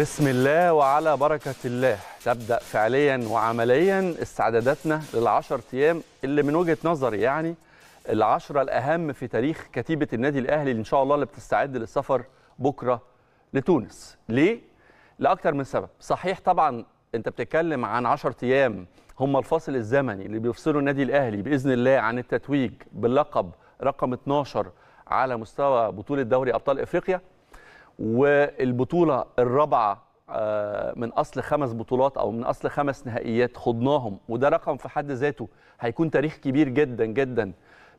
بسم الله وعلى بركة الله تبدأ فعليا وعمليا استعداداتنا للعشر أيام اللي من وجهة نظري يعني العشرة الأهم في تاريخ كتيبة النادي الأهلي اللي إن شاء الله اللي بتستعد للسفر بكرة لتونس ليه؟ لأكثر من سبب صحيح طبعا أنت بتتكلم عن 10 أيام هم الفاصل الزمني اللي بيفصلوا النادي الأهلي بإذن الله عن التتويج باللقب رقم 12 على مستوى بطولة دوري أبطال إفريقيا والبطوله الرابعه آه، من اصل خمس بطولات او من اصل خمس نهائيات خضناهم وده رقم في حد ذاته هيكون تاريخ كبير جدا جدا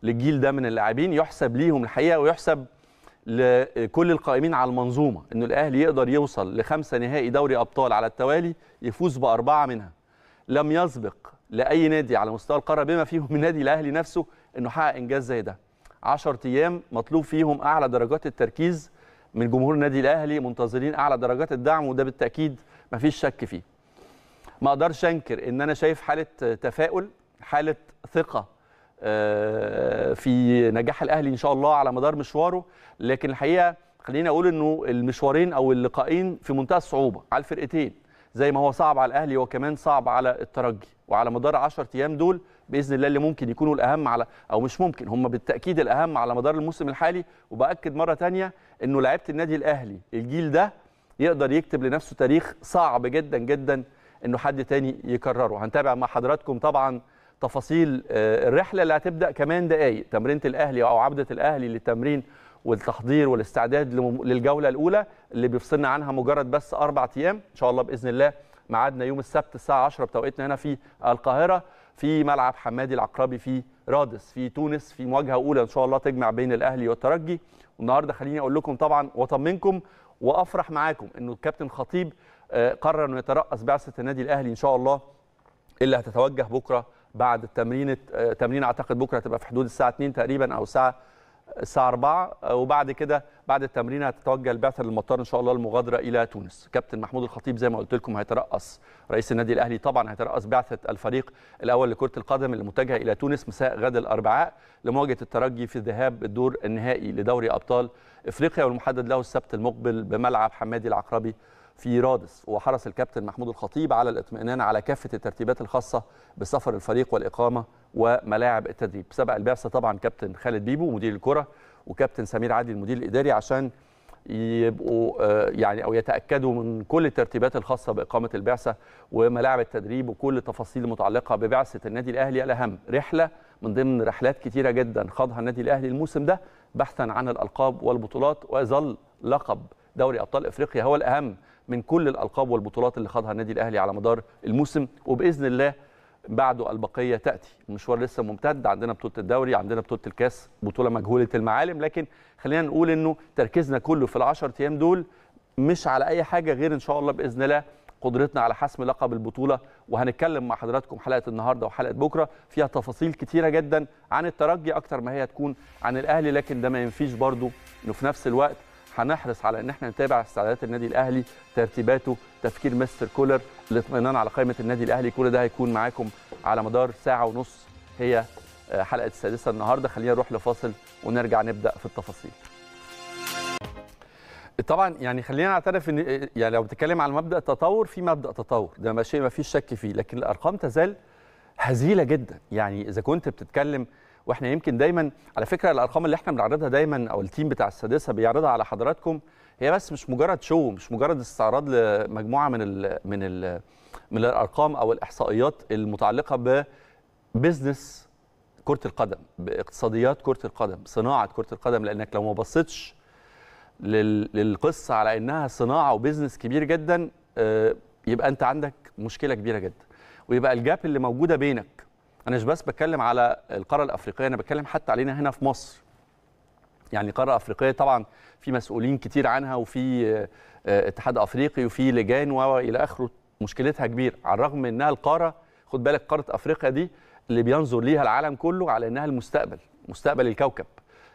للجيل ده من اللاعبين يحسب ليهم الحقيقه ويحسب لكل القائمين على المنظومه انه الاهلي يقدر يوصل لخمسه نهائي دوري ابطال على التوالي يفوز باربعه منها لم يسبق لاي نادي على مستوى القاره بما فيهم النادي الاهلي نفسه انه حقق انجاز زي ده 10 ايام مطلوب فيهم اعلى درجات التركيز من جمهور النادي الاهلي منتظرين اعلى درجات الدعم وده بالتاكيد ما فيش شك فيه ما اقدرش انكر ان انا شايف حاله تفاؤل حاله ثقه آه، في نجاح الاهلي ان شاء الله على مدار مشواره لكن الحقيقه خليني اقول انه المشوارين او اللقائين في منتهى الصعوبه على الفرقتين زي ما هو صعب على الاهلي هو كمان صعب على الترجي وعلى مدار 10 ايام دول باذن الله اللي ممكن يكونوا الاهم على او مش ممكن هم بالتاكيد الاهم على مدار الموسم الحالي وباكد مره ثانيه انه لعيبه النادي الاهلي الجيل ده يقدر يكتب لنفسه تاريخ صعب جدا جدا انه حد تاني يكرره هنتابع مع حضراتكم طبعا تفاصيل آه، الرحله اللي هتبدا كمان دقائق تمرينه الاهلي او عوده الاهلي للتمرين والتحضير والاستعداد للجوله الاولى اللي بيفصلنا عنها مجرد بس اربع ايام ان شاء الله باذن الله ميعادنا يوم السبت الساعه 10 بتوقيتنا هنا في القاهره في ملعب حمادي العقربي في رادس في تونس في مواجهه اولى ان شاء الله تجمع بين الاهلي والترجي والنهارده خليني اقول لكم طبعا واطمنكم وافرح معاكم انه الكابتن خطيب آه، قرر انه يترأس بعثه النادي الاهلي ان شاء الله اللي هتتوجه بكره بعد التمرين آه، تمرين اعتقد بكره هتبقى في حدود الساعه 2 تقريبا او الساعه الساعه 4 آه، وبعد كده بعد التمرين هتتوجه البعثه للمطار ان شاء الله المغادره الى تونس كابتن محمود الخطيب زي ما قلت لكم هيترأس رئيس النادي الاهلي طبعا هيترأس بعثه الفريق الاول لكره القدم المتجهه الى تونس مساء غد الاربعاء لمواجهه الترجي في الذهاب الدور النهائي لدوري ابطال افريقيا والمحدد له السبت المقبل بملعب حمادي العقربي في رادس وحرص الكابتن محمود الخطيب على الاطمئنان على كافه الترتيبات الخاصه بسفر الفريق والاقامه وملاعب التدريب سبق البعثه طبعا كابتن خالد بيبو مدير الكره وكابتن سمير عادل المدير الاداري عشان يبقوا آه، يعني او يتاكدوا من كل الترتيبات الخاصه باقامه البعثه وملاعب التدريب وكل التفاصيل المتعلقه ببعثه النادي الاهلي الاهم رحله من ضمن رحلات كتيره جدا خاضها النادي الاهلي الموسم ده بحثا عن الالقاب والبطولات وظل لقب دوري ابطال افريقيا هو الاهم من كل الالقاب والبطولات اللي خاضها النادي الاهلي على مدار الموسم وباذن الله بعده البقيه تاتي المشوار لسه ممتد عندنا بطوله الدوري عندنا بطوله الكاس بطوله مجهوله المعالم لكن خلينا نقول انه تركيزنا كله في ال10 ايام دول مش على اي حاجه غير ان شاء الله باذن الله قدرتنا على حسم لقب البطوله وهنتكلم مع حضراتكم حلقه النهارده وحلقه بكره فيها تفاصيل كتيره جدا عن الترجي اكتر ما هي تكون عن الاهلي لكن ده ما ينفيش برضه انه في نفس الوقت هنحرص على ان احنا نتابع استعدادات النادي الاهلي ترتيباته تفكير مستر كولر الاطمئنان على قائمه النادي الاهلي كل ده هيكون معاكم على مدار ساعه ونص هي آه، حلقه السادسه النهارده خلينا نروح لفاصل ونرجع نبدا في التفاصيل طبعا يعني خلينا نعترف ان آه، يعني لو بتتكلم على مبدا التطور في مبدا تطور ده ما شيء ما فيش شك فيه لكن الارقام تزال هزيله جدا يعني اذا كنت بتتكلم واحنا يمكن دايما على فكره الارقام اللي احنا بنعرضها دايما او التيم بتاع السادسه بيعرضها على حضراتكم هي بس مش مجرد شو مش مجرد استعراض لمجموعه من الـ من الـ من الارقام او الاحصائيات المتعلقه ببزنس كره القدم باقتصاديات كره القدم صناعه كره القدم لانك لو ما بصيتش للقصه على انها صناعه وبزنس كبير جدا آه، يبقى انت عندك مشكله كبيره جدا ويبقى الجاب اللي موجوده بينك انا مش بس بتكلم على القاره الافريقيه انا بتكلم حتى علينا هنا في مصر يعني قاره افريقيه طبعا في مسؤولين كتير عنها وفي آه، اتحاد افريقي وفي لجان والى اخره مشكلتها كبيره على الرغم من انها القاره خد بالك قاره افريقيا دي اللي بينظر ليها العالم كله على انها المستقبل مستقبل الكوكب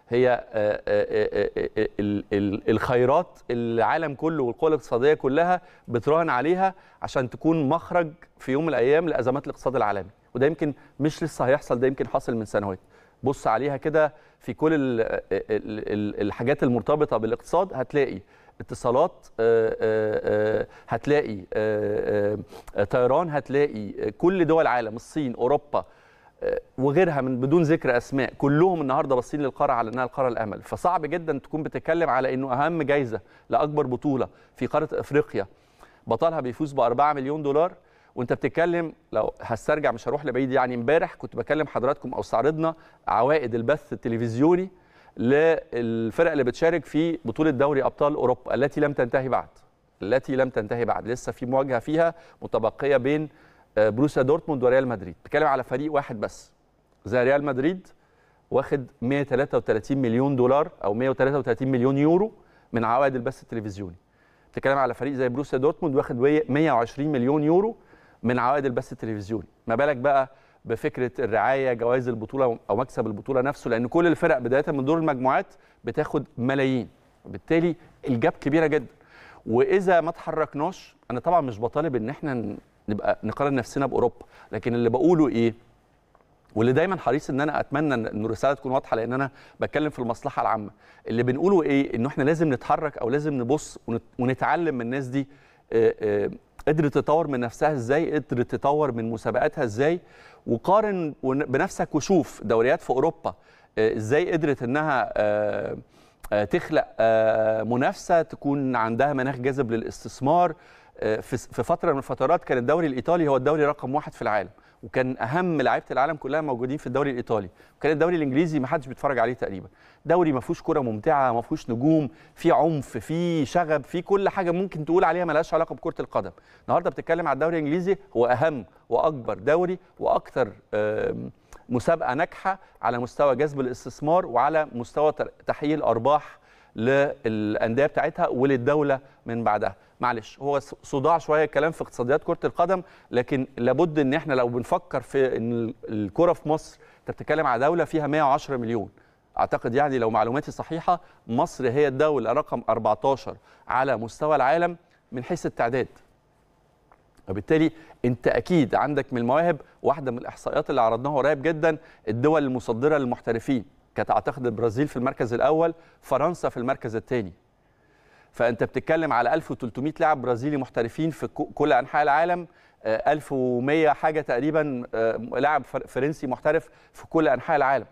هي آه، آه، الخيرات العالم كله والقوى الاقتصاديه كلها بتراهن عليها عشان تكون مخرج في يوم من الايام لازمات الاقتصاد العالمي وده يمكن مش لسه هيحصل ده يمكن حاصل من سنوات بص عليها كده في كل الـ آه، آه، الـ الحاجات المرتبطه بالاقتصاد هتلاقي اتصالات آه، هتلاقي طيران هتلاقي كل دول العالم الصين اوروبا وغيرها من بدون ذكر اسماء كلهم النهارده باصين للقاره على انها القاره الامل فصعب جدا تكون بتتكلم على انه اهم جايزه لاكبر بطوله في قاره افريقيا بطلها بيفوز ب 4 مليون دولار وانت بتتكلم لو هسترجع مش هروح لبعيد يعني امبارح كنت بكلم حضراتكم او استعرضنا عوائد البث التلفزيوني للفرق اللي بتشارك في بطوله دوري ابطال اوروبا التي لم تنتهي بعد التي لم تنتهي بعد لسه في مواجهه فيها متبقيه بين آه، بروسيا دورتموند وريال مدريد بتكلم على فريق واحد بس زي ريال مدريد واخد 133 مليون دولار او 133 مليون يورو من عوائد البث التلفزيوني بتتكلم على فريق زي بروسيا دورتموند واخد 120 مليون يورو من عوائد البث التلفزيوني ما بالك بقى بفكره الرعايه جوائز البطوله او مكسب البطوله نفسه لان كل الفرق بدايه من دور المجموعات بتاخد ملايين وبالتالي الجاب كبيره جدا واذا ما تحركناش انا طبعا مش بطالب ان احنا نبقى نقارن نفسنا باوروبا لكن اللي بقوله ايه واللي دايما حريص ان انا اتمنى ان الرساله تكون واضحه لان انا بتكلم في المصلحه العامه اللي بنقوله ايه انه احنا لازم نتحرك او لازم نبص ونتعلم من الناس دي قدرت تطور من نفسها ازاي قدرت تطور من مسابقاتها ازاي وقارن بنفسك وشوف دوريات في اوروبا آه، ازاي قدرت انها آه، آه، تخلق منافسه تكون عندها مناخ جاذب للاستثمار في فتره من الفترات كان الدوري الايطالي هو الدوري رقم واحد في العالم وكان اهم لعيبه العالم كلها موجودين في الدوري الايطالي وكان الدوري الانجليزي ما حدش بيتفرج عليه تقريبا دوري ما فيهوش كوره ممتعه ما فيهوش نجوم في عنف في شغب في كل حاجه ممكن تقول عليها ما لهاش علاقه بكره القدم النهارده بتتكلم على الدوري الانجليزي هو اهم واكبر دوري واكثر مسابقه ناجحه على مستوى جذب الاستثمار وعلى مستوى تحقيق الارباح للانديه بتاعتها وللدوله من بعدها معلش هو صداع شويه الكلام في اقتصاديات كره القدم لكن لابد ان احنا لو بنفكر في ان الكره في مصر انت بتتكلم على دوله فيها 110 مليون اعتقد يعني لو معلوماتي صحيحه مصر هي الدوله رقم 14 على مستوى العالم من حيث التعداد وبالتالي انت اكيد عندك من المواهب واحده من الاحصائيات اللي عرضناها قريب جدا الدول المصدره للمحترفين كانت اعتقد البرازيل في المركز الاول فرنسا في المركز الثاني فانت بتتكلم على 1300 لاعب برازيلي محترفين في كل انحاء العالم 1100 آه، حاجه تقريبا آه، لاعب فرنسي محترف في كل انحاء العالم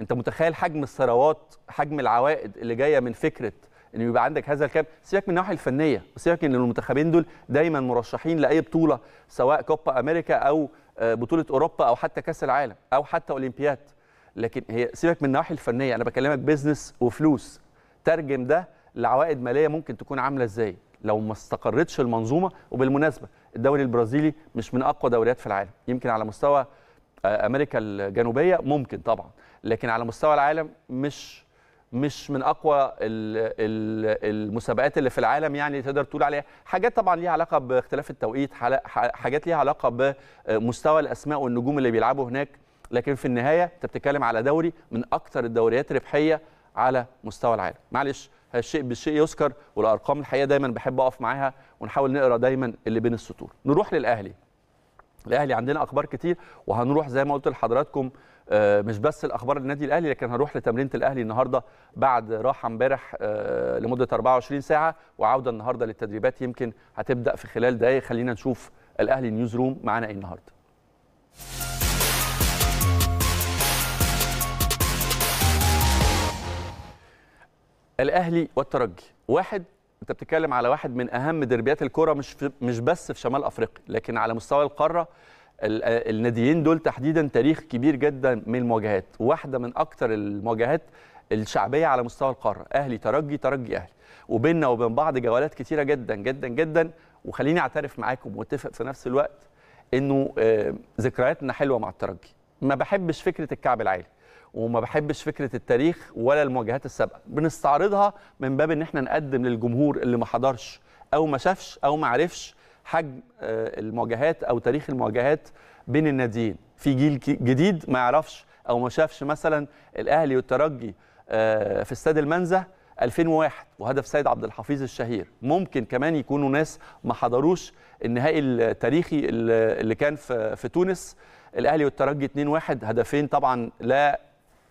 انت متخيل حجم الثروات حجم العوائد اللي جايه من فكره ان يبقى عندك هذا الكاب سيبك من الناحيه الفنيه وسيبك ان المنتخبين دول دايما مرشحين لاي بطوله سواء كوبا امريكا او آه، بطوله اوروبا او حتى كاس العالم او حتى اولمبياد لكن هي سيبك من الناحيه الفنيه انا بكلمك بيزنس وفلوس ترجم ده لعوائد ماليه ممكن تكون عامله ازاي لو ما استقرتش المنظومه وبالمناسبه الدوري البرازيلي مش من اقوى دوريات في العالم يمكن على مستوى آه، امريكا الجنوبيه ممكن طبعا لكن على مستوى العالم مش مش من اقوى المسابقات اللي في العالم يعني تقدر تقول عليها حاجات طبعا ليها علاقه باختلاف التوقيت حاجات ليها علاقه بمستوى آه، الاسماء والنجوم اللي بيلعبوا هناك لكن في النهايه انت بتتكلم على دوري من اكثر الدوريات ربحيه على مستوى العالم معلش الشيء بالشيء يذكر والارقام الحقيقه دايما بحب اقف معاها ونحاول نقرا دايما اللي بين السطور نروح للاهلي الاهلي عندنا اخبار كتير وهنروح زي ما قلت لحضراتكم آه، مش بس الاخبار النادي الاهلي لكن هنروح لتمرينه الاهلي النهارده بعد راحه امبارح آه، لمده 24 ساعه وعوده النهارده للتدريبات يمكن هتبدا في خلال دقائق خلينا نشوف الاهلي نيوز روم معانا ايه النهارده الاهلي والترجي واحد انت بتتكلم على واحد من اهم دربيات الكره مش في مش بس في شمال افريقيا لكن على مستوى القاره الناديين دول تحديدا تاريخ كبير جدا من المواجهات واحده من اكثر المواجهات الشعبيه على مستوى القاره اهلي ترجي ترجي اهلي وبيننا وبين بعض جولات كثيره جدا جدا جدا وخليني اعترف معاكم واتفق في نفس الوقت انه آه، ذكرياتنا حلوه مع الترجي ما بحبش فكره الكعب العالي وما بحبش فكره التاريخ ولا المواجهات السابقه بنستعرضها من باب ان احنا نقدم للجمهور اللي ما حضرش او ما شافش او ما عرفش حجم آه، المواجهات او تاريخ المواجهات بين الناديين في جيل جديد ما يعرفش او ما شافش مثلا الاهلي والترجي آه، في استاد المنزه 2001 وهدف سيد عبد الحفيظ الشهير ممكن كمان يكونوا ناس ما حضروش النهائي التاريخي اللي كان في تونس الاهلي والترجي 2-1 هدفين طبعا لا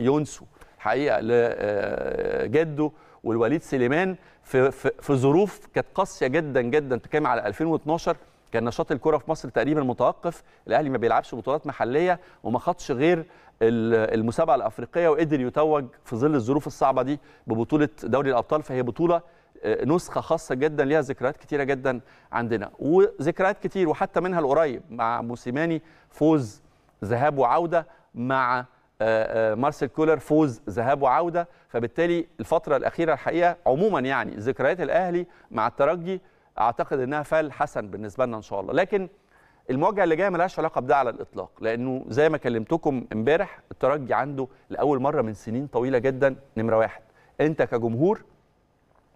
يونسو حقيقه لجده آه، والوليد سليمان في في, ظروف كانت قاسيه جدا جدا تكلم على 2012 كان نشاط الكره في مصر تقريبا متوقف الاهلي ما بيلعبش بطولات محليه وما خدش غير المسابقه الافريقيه وقدر يتوج في ظل الظروف الصعبه دي ببطوله دوري الابطال فهي بطوله آه، نسخه خاصه جدا ليها ذكريات كتيره جدا عندنا وذكريات كتير وحتى منها القريب مع موسيماني فوز ذهاب وعوده مع آه، آه، مارسيل كولر فوز ذهاب وعوده فبالتالي الفتره الاخيره الحقيقه عموما يعني ذكريات الاهلي مع الترجي اعتقد انها فال حسن بالنسبه لنا ان شاء الله لكن المواجهه اللي جايه ملهاش علاقه بده على الاطلاق لانه زي ما كلمتكم امبارح الترجي عنده لاول مره من سنين طويله جدا نمره واحد انت كجمهور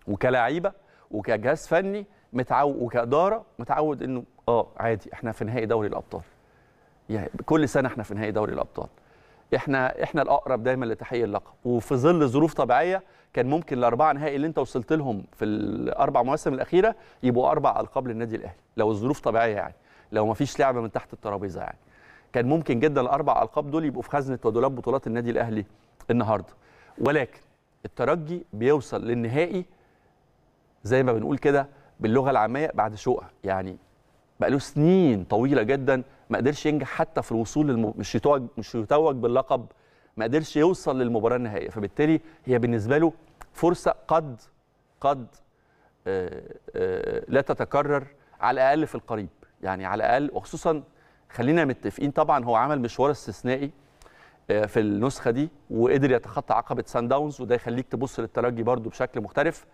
وكلاعيبه وكجهاز فني متعود وكاداره متعود انه اه عادي احنا في نهائي دوري الابطال يعني كل سنه احنا في نهائي دوري الابطال احنا احنا الاقرب دايما لتحقيق اللقب وفي ظل ظروف طبيعيه كان ممكن الاربعه نهائي اللي انت وصلت لهم في الاربع مواسم الاخيره يبقوا اربع القاب للنادي الاهلي لو الظروف طبيعيه يعني لو ما فيش لعبه من تحت الترابيزه يعني كان ممكن جدا الاربع القاب دول يبقوا في خزنه ودولاب بطولات النادي الاهلي النهارده ولكن الترجي بيوصل للنهائي زي ما بنقول كده باللغه العاميه بعد شقه يعني بقاله سنين طويله جدا ما قدرش ينجح حتى في الوصول للم... مش يتوج مش يتوج باللقب ما قدرش يوصل للمباراه النهائيه فبالتالي هي بالنسبه له فرصه قد قد آه، آه، لا تتكرر على الاقل في القريب يعني على الاقل وخصوصا خلينا متفقين طبعا هو عمل مشوار استثنائي آه، في النسخه دي وقدر يتخطى عقبه سان داونز وده يخليك تبص للترجي برده بشكل مختلف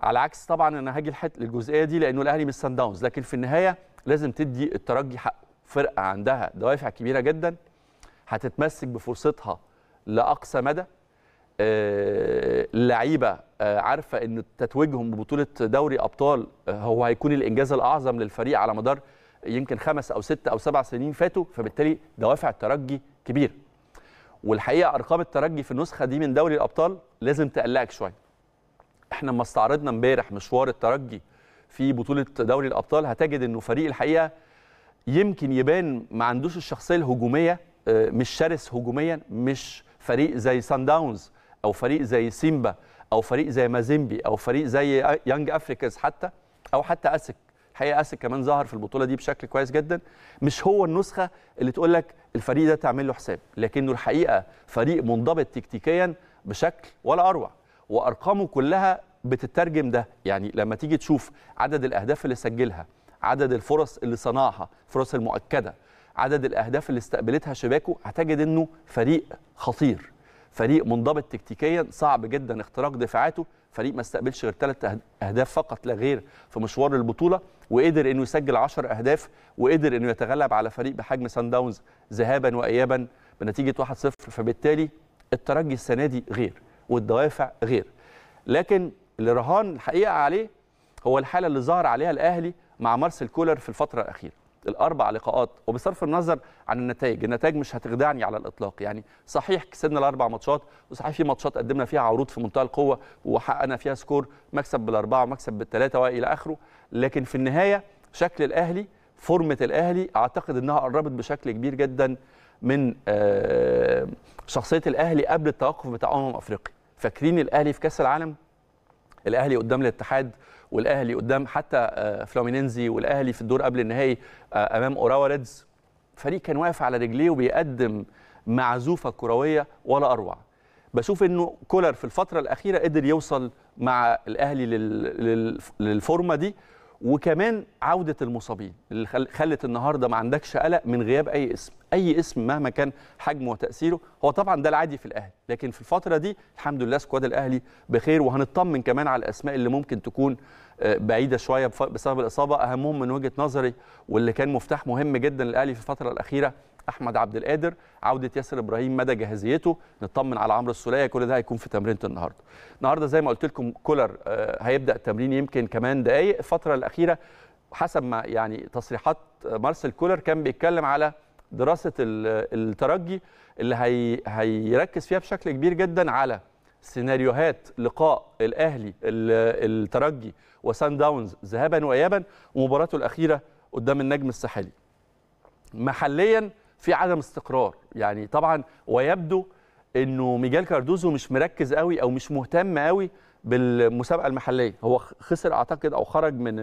على عكس طبعا انا هاجي للجزئيه دي لانه الاهلي مش سان داونز لكن في النهايه لازم تدي الترجي حقه فرقه عندها دوافع كبيره جدا هتتمسك بفرصتها لاقصى مدى اللعيبه آه، آه، عارفه ان تتويجهم ببطوله دوري ابطال آه، هو هيكون الانجاز الاعظم للفريق على مدار يمكن خمس او ست او سبع سنين فاتوا فبالتالي دوافع الترجي كبيره والحقيقه ارقام الترجي في النسخه دي من دوري الابطال لازم تقلقك شويه احنا لما استعرضنا امبارح مشوار الترجي في بطوله دوري الابطال هتجد انه فريق الحقيقه يمكن يبان ما عندوش الشخصيه الهجوميه آه، مش شرس هجوميا مش فريق زي سان داونز او فريق زي سيمبا او فريق زي مازيمبي او فريق زي يانج افريكاز حتى او حتى اسك الحقيقه اسك كمان ظهر في البطوله دي بشكل كويس جدا مش هو النسخه اللي تقول لك الفريق ده تعمل له حساب لكنه الحقيقه فريق منضبط تكتيكيا بشكل ولا اروع وارقامه كلها بتترجم ده يعني لما تيجي تشوف عدد الاهداف اللي سجلها عدد الفرص اللي صنعها الفرص المؤكده عدد الاهداف اللي استقبلتها شباكه هتجد انه فريق خطير فريق منضبط تكتيكيا صعب جدا اختراق دفاعاته فريق ما استقبلش غير ثلاث أه-، اهداف فقط لا غير في مشوار البطوله وقدر انه يسجل 10 اهداف وقدر انه يتغلب على فريق بحجم سان داونز ذهابا وايابا بنتيجه 1-0 فبالتالي الترجي السنه دي غير والدوافع غير لكن اللي رهان الحقيقه عليه هو الحاله اللي ظهر عليها الاهلي مع مارسيل كولر في الفتره الاخيره الاربع لقاءات وبصرف النظر عن النتائج النتائج مش هتخدعني على الاطلاق يعني صحيح كسبنا الاربع ماتشات وصحيح في ماتشات قدمنا فيها عروض في منتهى القوه وحققنا فيها سكور مكسب بالاربعه ومكسب بالثلاثه والى اخره لكن في النهايه شكل الاهلي فورمه الاهلي اعتقد انها قربت بشكل كبير جدا من آه، شخصيه الاهلي قبل التوقف بتاع امم افريقيا فاكرين الاهلي في كاس العالم الاهلي قدام الاتحاد والاهلي قدام حتى آه، فلومينينزي والاهلي في الدور قبل النهائي آه، امام اوراوا ريدز فريق كان واقف على رجليه وبيقدم معزوفه كرويه ولا اروع بشوف انه كولر في الفتره الاخيره قدر يوصل مع الاهلي للفورمه دي وكمان عوده المصابين اللي خلت النهارده ما عندكش قلق من غياب اي اسم اي اسم مهما كان حجمه وتاثيره هو طبعا ده العادي في الاهلي لكن في الفتره دي الحمد لله سكواد الاهلي بخير وهنطمن كمان على الاسماء اللي ممكن تكون آه، بعيده شويه بسبب الاصابه اهمهم من وجهه نظري واللي كان مفتاح مهم جدا للاهلي في الفتره الاخيره احمد عبد القادر عوده ياسر ابراهيم مدى جاهزيته نطمن على عمرو السوليه كل ده هيكون في تمرينه النهارده النهارده زي ما قلت لكم كولر آه، هيبدا التمرين يمكن كمان دقائق الفتره الاخيره حسب ما يعني تصريحات مارسيل كولر كان بيتكلم على دراسه الترجي اللي هي هيركز فيها بشكل كبير جدا على سيناريوهات لقاء الاهلي الترجي وسان داونز ذهابا وايابا ومباراته الاخيره قدام النجم الساحلي محليا في عدم استقرار يعني طبعا ويبدو انه ميجال كاردوزو مش مركز قوي او مش مهتم قوي بالمسابقه المحليه هو خسر اعتقد او خرج من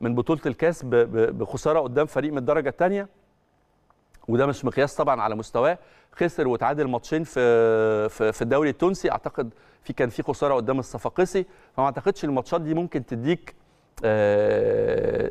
من بطوله الكاس بخساره قدام فريق من الدرجه الثانيه وده مش مقياس طبعا على مستواه خسر وتعادل ماتشين في في الدوري التونسي اعتقد في كان في خساره قدام الصفاقسي فما اعتقدش الماتشات دي ممكن تديك آه،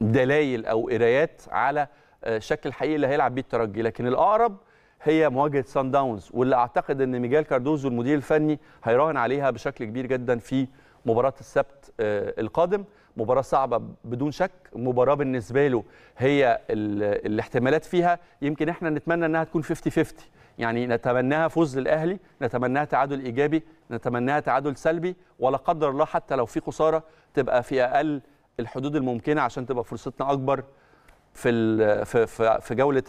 دلائل او قرايات على الشكل آه، الحقيقي اللي هيلعب بيه الترجي لكن الاقرب هي مواجهه سان داونز واللي اعتقد ان ميجال كاردوزو المدير الفني هيراهن عليها بشكل كبير جدا في مباراه السبت آه، القادم مباراه صعبه بدون شك مباراه بالنسبه له هي الاحتمالات فيها يمكن احنا نتمنى انها تكون 50 50 يعني نتمناها فوز للاهلي نتمناها تعادل ايجابي نتمناها تعادل سلبي ولا قدر الله حتى لو في خساره تبقى في اقل الحدود الممكنه عشان تبقى فرصتنا اكبر في في في جوله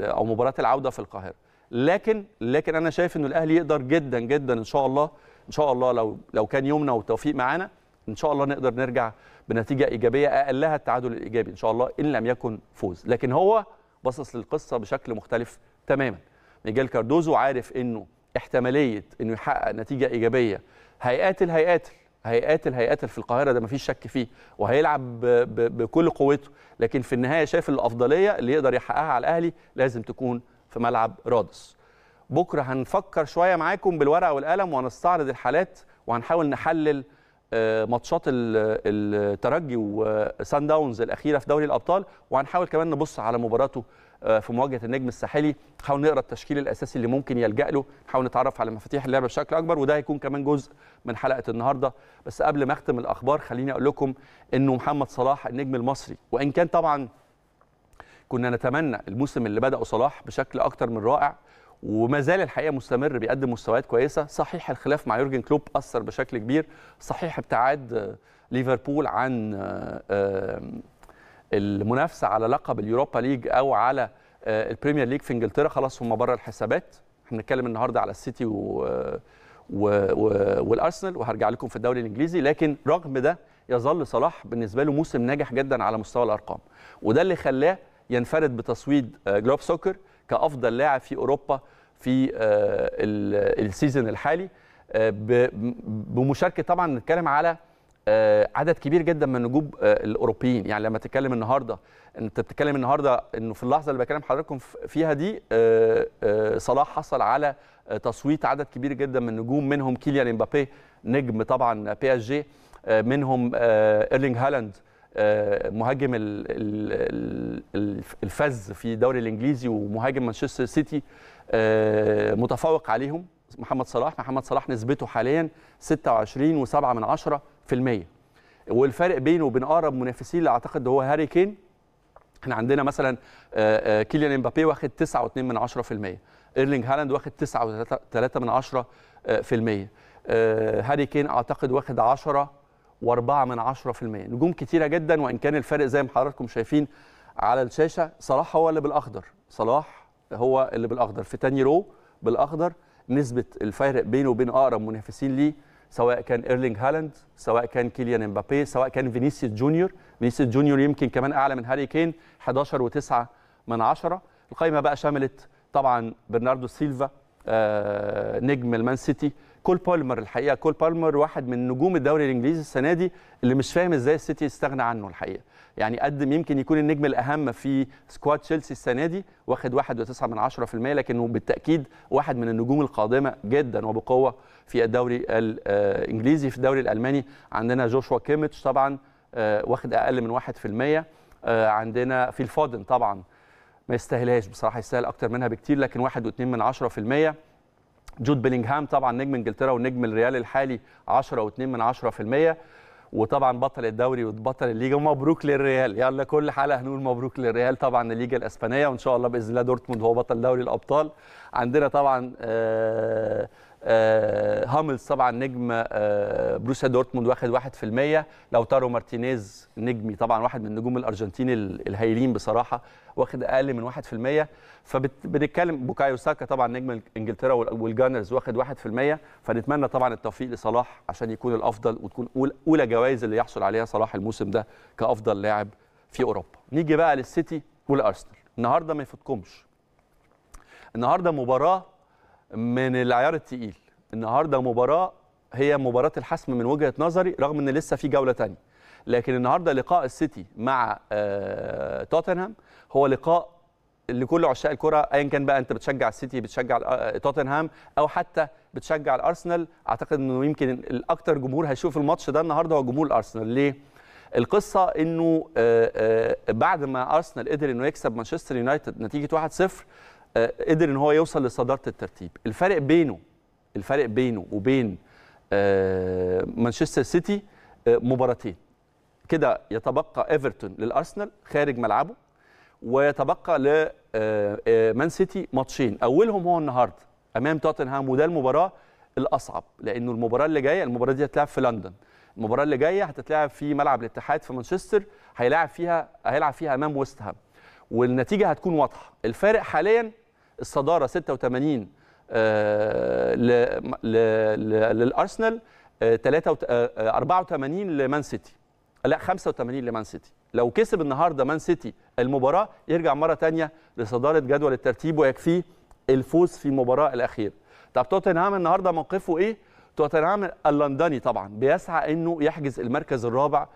او مباراه العوده في القاهره لكن لكن انا شايف انه الاهلي يقدر جدا جدا ان شاء الله ان شاء الله لو لو كان يومنا والتوفيق معانا ان شاء الله نقدر نرجع بنتيجه ايجابيه اقلها التعادل الايجابي ان شاء الله ان لم يكن فوز لكن هو باصص للقصه بشكل مختلف تماما ميجيل كاردوزو عارف انه احتماليه انه يحقق نتيجه ايجابيه هيقاتل هيقاتل هيقاتل هيقاتل في القاهره ده مفيش شك فيه وهيلعب بكل قوته لكن في النهايه شايف الافضليه اللي يقدر يحققها على الاهلي لازم تكون في ملعب رادس بكره هنفكر شويه معاكم بالورقه والقلم وهنستعرض الحالات وهنحاول نحلل آه، ماتشات الترجي وسان داونز الاخيره في دوري الابطال وهنحاول كمان نبص على مباراته آه، في مواجهه النجم الساحلي نحاول نقرا التشكيل الاساسي اللي ممكن يلجا له نحاول نتعرف على مفاتيح اللعبه بشكل اكبر وده هيكون كمان جزء من حلقه النهارده بس قبل ما اختم الاخبار خليني اقول لكم انه محمد صلاح النجم المصري وان كان طبعا كنا نتمنى الموسم اللي بداه صلاح بشكل اكتر من رائع وما زال الحقيقه مستمر بيقدم مستويات كويسه صحيح الخلاف مع يورجن كلوب اثر بشكل كبير صحيح ابتعاد ليفربول عن آه، المنافسه على لقب اليوروبا ليج او على آه، البريمير ليج في انجلترا خلاص هم بره الحسابات احنا بنتكلم النهارده على السيتي و... و... و... والارسنال وهرجع لكم في الدوري الانجليزي لكن رغم ده يظل صلاح بالنسبه له موسم ناجح جدا على مستوى الارقام وده اللي خلاه ينفرد بتصويت آه، جلوب سوكر كافضل لاعب في اوروبا في آه، السيزون الحالي بمشاركه طبعا نتكلم على آه، عدد كبير جدا من النجوم آه، الاوروبيين يعني لما تتكلم النهارده انت بتتكلم النهارده انه في اللحظه اللي بكلم حضراتكم فيها دي آه، صلاح حصل على تصويت عدد كبير جدا من النجوم منهم كيليان امبابي نجم طبعا بي اس جي منهم ايرلينج هالاند مهاجم الفز في الدوري الانجليزي ومهاجم مانشستر سيتي متفوق عليهم محمد صلاح محمد صلاح نسبته حاليا 26.7 والفرق بينه وبين اقرب منافسين اللي اعتقد هو هاري كين احنا عندنا مثلا آه، آه، كيليان امبابي واخد 9.2 من 10% ايرلينج هالاند واخد 9.3 من 10% آه، هاري كين اعتقد واخد 10 و4 من 10% نجوم كتيره جدا وان كان الفرق زي ما حضراتكم شايفين على الشاشه صلاح هو اللي بالاخضر صلاح هو اللي بالاخضر في تاني رو بالاخضر نسبه الفرق بينه وبين اقرب منافسين ليه سواء كان ايرلينج هالاند سواء كان كيليان امبابي سواء كان فينيسيوس جونيور فينيسيوس جونيور يمكن كمان اعلى من هاري كين 11 و9 من 10 القائمه بقى شملت طبعا برناردو سيلفا آه نجم المان سيتي كول بالمر الحقيقه كول بالمر واحد من نجوم الدوري الانجليزي السنه دي اللي مش فاهم ازاي السيتي استغنى عنه الحقيقه يعني قدم يمكن يكون النجم الاهم في سكواد تشيلسي السنه دي واخد 1.9 لكنه بالتاكيد واحد من النجوم القادمه جدا وبقوه في الدوري آه، الانجليزي في الدوري الالماني عندنا جوشوا كيميتش طبعا آه، واخد اقل من 1% آه، عندنا في الفودن طبعا ما يستاهلهاش بصراحه يستاهل اكتر منها بكتير لكن 1.2 من 10% جود بيلينغهام طبعا نجم انجلترا ونجم الريال الحالي 10.2 من 10% وطبعا بطل الدوري وبطل الليجا ومبروك للريال يلا كل حلقه هنقول مبروك للريال طبعا الليجا الاسبانيه وان شاء الله باذن الله دورتموند هو بطل دوري الابطال عندنا طبعا آه آه هاملز طبعا نجم آه بروسيا دورتموند واخد 1% لو تارو مارتينيز نجمي طبعا واحد من نجوم الارجنتين الهايلين بصراحه واخد اقل من 1% فبنتكلم بوكايو ساكا طبعا نجم انجلترا والجانرز واخد 1% فنتمنى طبعا التوفيق لصلاح عشان يكون الافضل وتكون اولى جوائز اللي يحصل عليها صلاح الموسم ده كافضل لاعب في اوروبا نيجي بقى للسيتي والارسنال النهارده ما يفوتكمش النهارده مباراه من العيار الثقيل النهارده مباراه هي مباراه الحسم من وجهه نظري رغم ان لسه في جوله ثانيه لكن النهارده لقاء السيتي مع آه، توتنهام هو لقاء لكل عشاق الكره ايا كان بقى انت بتشجع السيتي بتشجع آه، توتنهام او حتى بتشجع الارسنال اعتقد انه يمكن الاكثر جمهور هيشوف الماتش ده النهارده هو جمهور الارسنال ليه القصه انه آه، بعد ما ارسنال قدر انه يكسب مانشستر يونايتد نتيجه 1-0 قدر ان هو يوصل لصداره الترتيب الفرق بينه الفرق بينه وبين مانشستر سيتي مباراتين كده يتبقى ايفرتون للارسنال خارج ملعبه ويتبقى لمان آه، آه، سيتي ماتشين اولهم هو النهارده امام توتنهام وده المباراه الاصعب لانه المباراه اللي جايه المباراه دي هتلعب في لندن المباراه اللي جايه هتتلعب في ملعب الاتحاد في مانشستر هيلعب فيها هيلعب فيها امام ويست هام والنتيجه هتكون واضحه الفارق حاليا الصداره 86 آه، للارسنال 84 لمان سيتي لا 85 لمان سيتي لو كسب النهارده مان سيتي المباراه يرجع مره ثانيه لصداره جدول الترتيب ويكفيه الفوز في المباراه الاخيره طب توتنهام النهارده موقفه ايه توتنهام اللندني طبعا بيسعى انه يحجز المركز الرابع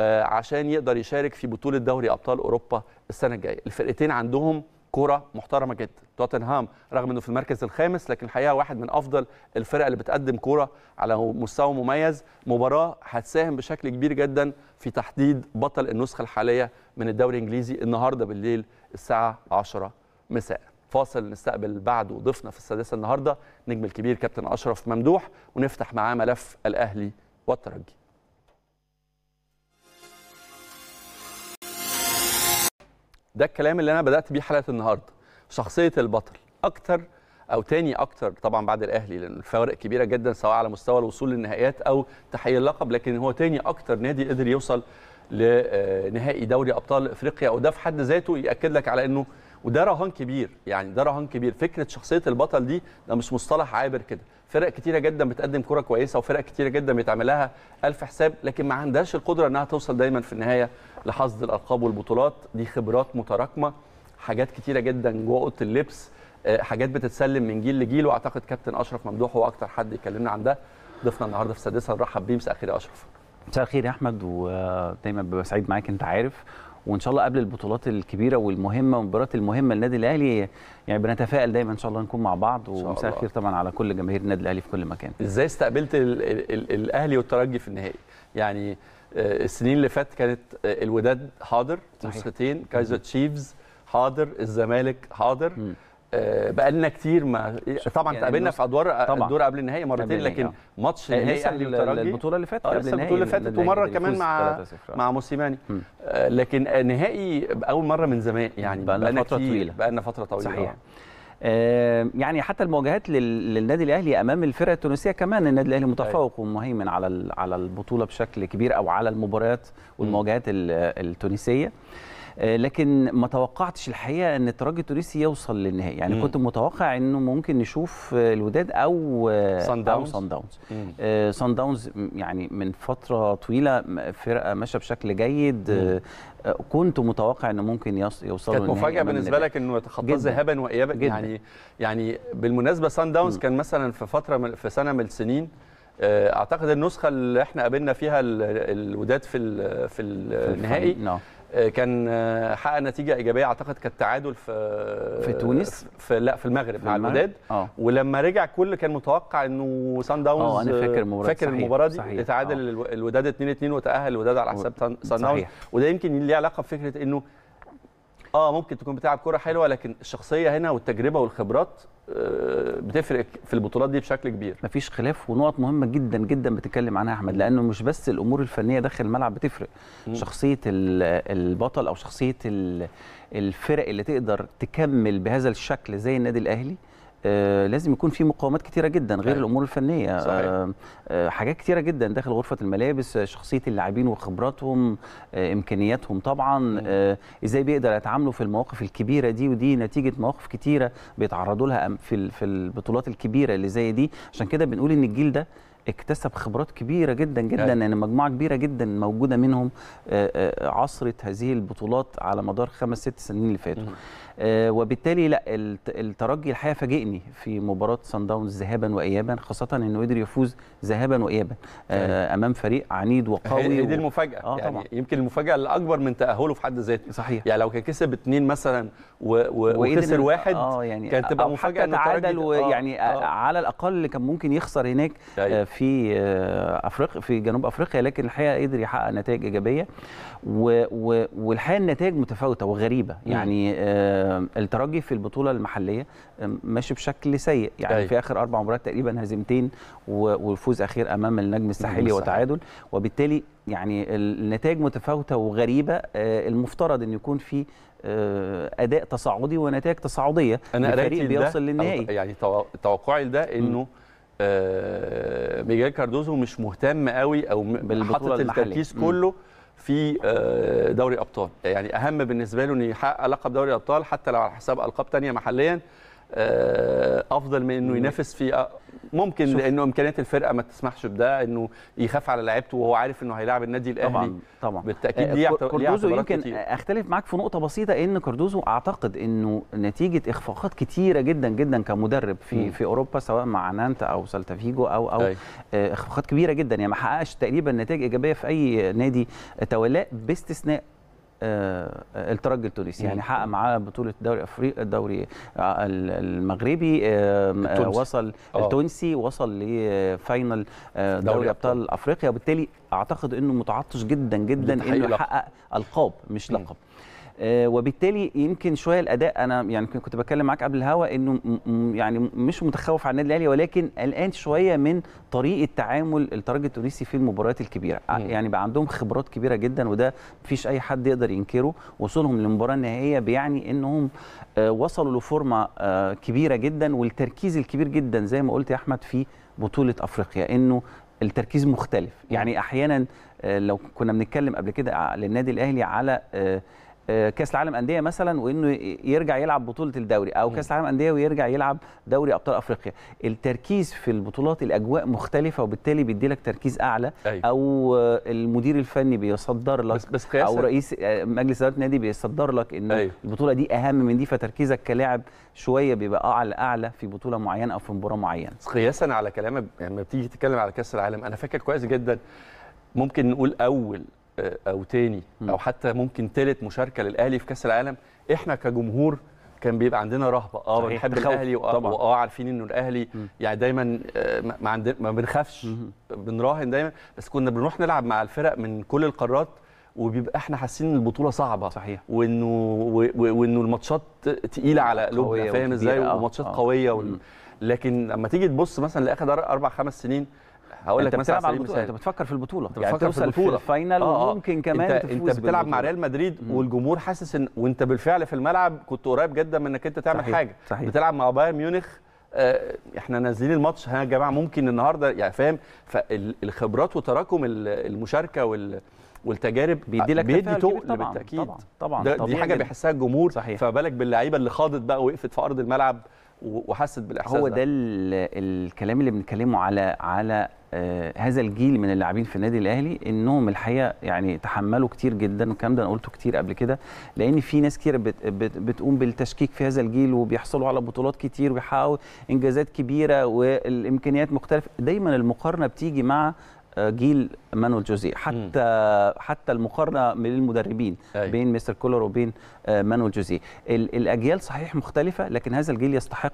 آه، عشان يقدر يشارك في بطوله دوري ابطال اوروبا السنه الجايه الفرقتين عندهم كوره محترمه جدا توتنهام رغم انه في المركز الخامس لكن الحقيقه واحد من افضل الفرق اللي بتقدم كوره على مستوى مميز مباراه هتساهم بشكل كبير جدا في تحديد بطل النسخه الحاليه من الدوري الانجليزي النهارده بالليل الساعه 10 مساء فاصل نستقبل بعده ضيفنا في السادسه النهارده نجم الكبير كابتن اشرف ممدوح ونفتح معاه ملف الاهلي والترجي ده الكلام اللي انا بدات بيه حلقه النهارده شخصيه البطل اكتر او تاني اكتر طبعا بعد الاهلي لان الفوارق كبيره جدا سواء على مستوى الوصول للنهائيات او تحقيق اللقب لكن هو تاني اكتر نادي قدر يوصل لنهائي دوري ابطال افريقيا وده في حد ذاته ياكد لك على انه وده رهان كبير يعني ده رهان كبير فكره شخصيه البطل دي ده مش مصطلح عابر كده فرق كتيره جدا بتقدم كره كويسه وفرق كتيره جدا بيتعمل لها الف حساب لكن ما عندهاش القدره انها توصل دايما في النهايه لحصد الالقاب والبطولات دي خبرات متراكمه حاجات كتيره جدا جوه اوضه اللبس آه، حاجات بتتسلم من جيل لجيل واعتقد كابتن اشرف ممدوح هو اكتر حد يكلمنا عن ده ضيفنا النهارده في السادسه نرحب بيه مساء الخير يا اشرف مساء الخير يا احمد ودايما ببقى سعيد معاك انت عارف وان شاء الله قبل البطولات الكبيره والمهمه والمباريات المهمه للنادي الاهلي يعني بنتفائل دايما ان شاء الله نكون مع بعض ومساء الخير طبعا على كل جماهير النادي الاهلي في كل مكان ازاي استقبلت الـ الـ الـ الاهلي والترجي في النهائي يعني آه، السنين اللي فاتت كانت آه، الوداد حاضر نسختين كايزر تشيفز حاضر الزمالك حاضر م. آه، بقالنا كتير ما طبعا يعني تقابلنا في ادوار طبعا. الدور قبل النهائي مرتين لكن آه. ماتش آه، نهائي البطوله اللي فاتت آه، قبل النهائي البطوله اللي فاتت ومره كمان مع مع موسيماني آه لكن نهائي اول مره من زمان يعني بقالنا فتره طويله بقالنا فتره طويله صحيح يعني حتى المواجهات للنادي الاهلي امام الفرق التونسيه كمان النادي الاهلي متفوق أيوة. ومهيمن على على البطوله بشكل كبير او على المباريات والمواجهات التونسيه آه، لكن ما توقعتش الحقيقه ان الترجي التونسي يوصل للنهائي يعني مم. كنت متوقع انه ممكن نشوف آه، الوداد او صن داونز صن داونز صن داونز يعني من فتره طويله فرقه ماشيه بشكل جيد مم. آه، كنت متوقع انه ممكن يوصل كانت مفاجاه بالنسبه لك انه يتخطى ذهابا وايابا يعني يعني بالمناسبه صن داونز كان مثلا في فتره من في سنه من السنين اعتقد النسخه اللي احنا قابلنا فيها الوداد في في النهائي نعم. آه، كان آه، حقق نتيجه ايجابيه اعتقد كانت تعادل في آه، في تونس في لا في المغرب مع الوداد ولما رجع كل كان متوقع انه سان داونز انا فاكر المباراه فاكر المباراه دي اتعادل الوداد 2 2 وتاهل الوداد على حساب سان داونز وده يمكن ليه علاقه بفكره انه اه ممكن تكون بتلعب كوره حلوه لكن الشخصيه هنا والتجربه والخبرات آه، بتفرق في البطولات دي بشكل كبير مفيش خلاف ونقط مهمه جدا جدا بتتكلم عنها احمد لانه مش بس الامور الفنيه داخل الملعب بتفرق مم. شخصيه البطل او شخصيه الفرق اللي تقدر تكمل بهذا الشكل زي النادي الاهلي آه، لازم يكون في مقاومات كتيره جدا غير أيوة. الامور الفنيه آه، صحيح. آه، حاجات كتيره جدا داخل غرفه الملابس شخصيه اللاعبين وخبراتهم امكانياتهم طبعا ازاي بيقدر يتعاملوا في المواقف الكبيره دي ودي نتيجه مواقف كتيره بيتعرضوا لها في في البطولات الكبيره اللي زي دي عشان كده بنقول ان الجيل ده اكتسب خبرات كبيره جدا جدا يعني, يعني مجموعه كبيره جدا موجوده منهم آه، آه، عصره هذه البطولات على مدار خمس ست سنين اللي فاتوا آه، وبالتالي لا الترجي الحقيقه فاجئني في مباراه سان داونز ذهابا وايابا خاصه انه قدر يفوز ذهابا وايابا امام فريق عنيد وقوي دي المفاجاه آه يعني طبعا. يمكن المفاجاه الاكبر من تاهله في حد ذاته صحيح يعني لو كان كسب اثنين مثلا و... و... وخسر واحد آه يعني كانت تبقى مفاجاه انه تعادل ويعني آه،, آه على الاقل اللي كان ممكن يخسر هناك آه طيب. في آه افريقيا في جنوب افريقيا لكن الحقيقه قدر يحقق نتائج ايجابيه و و والحقيقه النتائج متفاوته وغريبه يعني آه الترجي في البطوله المحليه آه، ماشي بشكل سيء يعني أي. طيب. في اخر اربع مباريات تقريبا هزيمتين وفوز اخير امام النجم الساحلي وتعادل وبالتالي يعني النتائج متفاوته وغريبه آه، المفترض ان يكون في آه، اداء تصاعدي ونتائج تصاعديه انا قريت بيوصل للنهائي يعني توقعي لده انه آه ميجال كاردوزو مش مهتم قوي او حاطط التركيز كله في آه، دوري ابطال يعني اهم بالنسبه له انه يحقق لقب دوري ابطال حتى لو على حساب القاب ثانيه محليا آه، افضل من انه ينافس في آه، ممكن شوف. لانه امكانيات الفرقه ما تسمحش بده انه يخاف على لعيبته وهو عارف انه هيلاعب النادي الاهلي طبعا طبعا بالتاكيد آه، ليه كوردوزو يمكن كتير. اختلف معاك في نقطه بسيطه ان كاردوزو اعتقد انه نتيجه اخفاقات كتيره جدا جدا كمدرب في م. في اوروبا سواء مع نانتا او سالتافيجو او او أي. اخفاقات كبيره جدا يعني ما حققش تقريبا نتائج ايجابيه في اي نادي تولاه باستثناء آه، الترجي التونسي يعني حقق معاه بطوله دوري افريقيا الدوري المغربي آه، آه، التونسي. وصل أوه. التونسي وصل لفاينل دوري ابطال افريقيا وبالتالي اعتقد انه متعطش جدا جدا انه يحقق القاب مش لقب آه، وبالتالي يمكن شويه الاداء انا يعني كنت بتكلم معاك قبل الهوا انه يعني مش متخوف على النادي الاهلي ولكن قلقان شويه من طريقه تعامل الترجي التونسي في المباريات الكبيره آه، يعني بقى عندهم خبرات كبيره جدا وده مفيش اي حد يقدر ينكره وصولهم للمباراه النهائيه بيعني انهم آه، وصلوا لفورمه كبيره جدا والتركيز الكبير جدا زي ما قلت يا احمد في بطوله افريقيا انه التركيز مختلف يعني احيانا لو كنا بنتكلم قبل كده للنادي الاهلي على آه، كاس العالم انديه مثلا وانه يرجع يلعب بطوله الدوري او كاس العالم انديه ويرجع يلعب دوري ابطال افريقيا التركيز في البطولات الاجواء مختلفه وبالتالي بيدي لك تركيز اعلى أيوة. او المدير الفني بيصدر لك بس بس او رئيس آه، مجلس اداره النادي بيصدر لك ان أيوة. البطوله دي اهم من دي فتركيزك كلاعب شويه بيبقى اعلى اعلى في بطوله معينه او في مباراه معينه قياسا على كلامك يعني لما يعني بتيجي تتكلم على كاس العالم انا فاكر كويس جدا ممكن نقول اول آه، او تاني او حتى ممكن تالت مشاركه للاهلي في كاس العالم احنا كجمهور كان بيبقى عندنا رهبه اه بنحب الاهلي واه عارفين انه الاهلي يعني دايما آه، ما ما بنخافش بنراهن دايما بس كنا بنروح نلعب مع الفرق من كل القارات وبيبقى احنا حاسين ان البطوله صعبه صحيح وانه وانه الماتشات تقيله على قلوبنا فاهم ازاي وماتشات آه. قويه قوية لكن لما تيجي تبص مثلا لاخر اربع خمس سنين هقول لك مثلا على سبيل انت بتفكر في البطوله انت يعني بتفكر في البطوله الفاينل آه،, آه وممكن كمان انت تفوز انت بتلعب مع ريال مدريد مم. والجمهور حاسس ان وانت بالفعل في الملعب كنت قريب جدا من انك انت تعمل صحيح. حاجه صحيح. بتلعب مع بايرن ميونخ آه احنا نازلين الماتش ها يا جماعه ممكن النهارده يعني فاهم فالخبرات وتراكم المشاركه وال والتجارب بيدي لك بيدي تقل طبعًا بالتاكيد طبعا طبعا ده دي حاجه بيحسها الجمهور صحيح. فبالك باللعيبه اللي خاضت بقى وقفت في ارض الملعب وحست بالاحساس هو ده, ده الكلام اللي بنتكلمه على على آه هذا الجيل من اللاعبين في النادي الاهلي انهم الحقيقه يعني تحملوا كتير جدا والكلام ده انا قلته كتير قبل كده لان في ناس كتير بت بت بتقوم بالتشكيك في هذا الجيل وبيحصلوا على بطولات كتير وبيحققوا انجازات كبيره والامكانيات مختلفه دايما المقارنه بتيجي مع جيل مانويل جوزي حتى م. حتى المقارنه من المدربين أي. أيوة. بين مستر كولر وبين آه، مانويل جوزي الاجيال صحيح مختلفه لكن هذا الجيل يستحق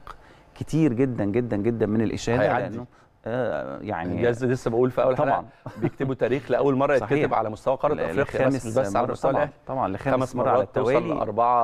كتير جدا جدا جدا من الاشاده لانه آه، يعني, يعني جاز لسه بقول في اول طبعا بيكتبوا تاريخ لاول مره يتكتب على مستوى قاره افريقيا خمس بس على مستوى طبعا, طبعا لخمس خمس مرات على التوالي اربع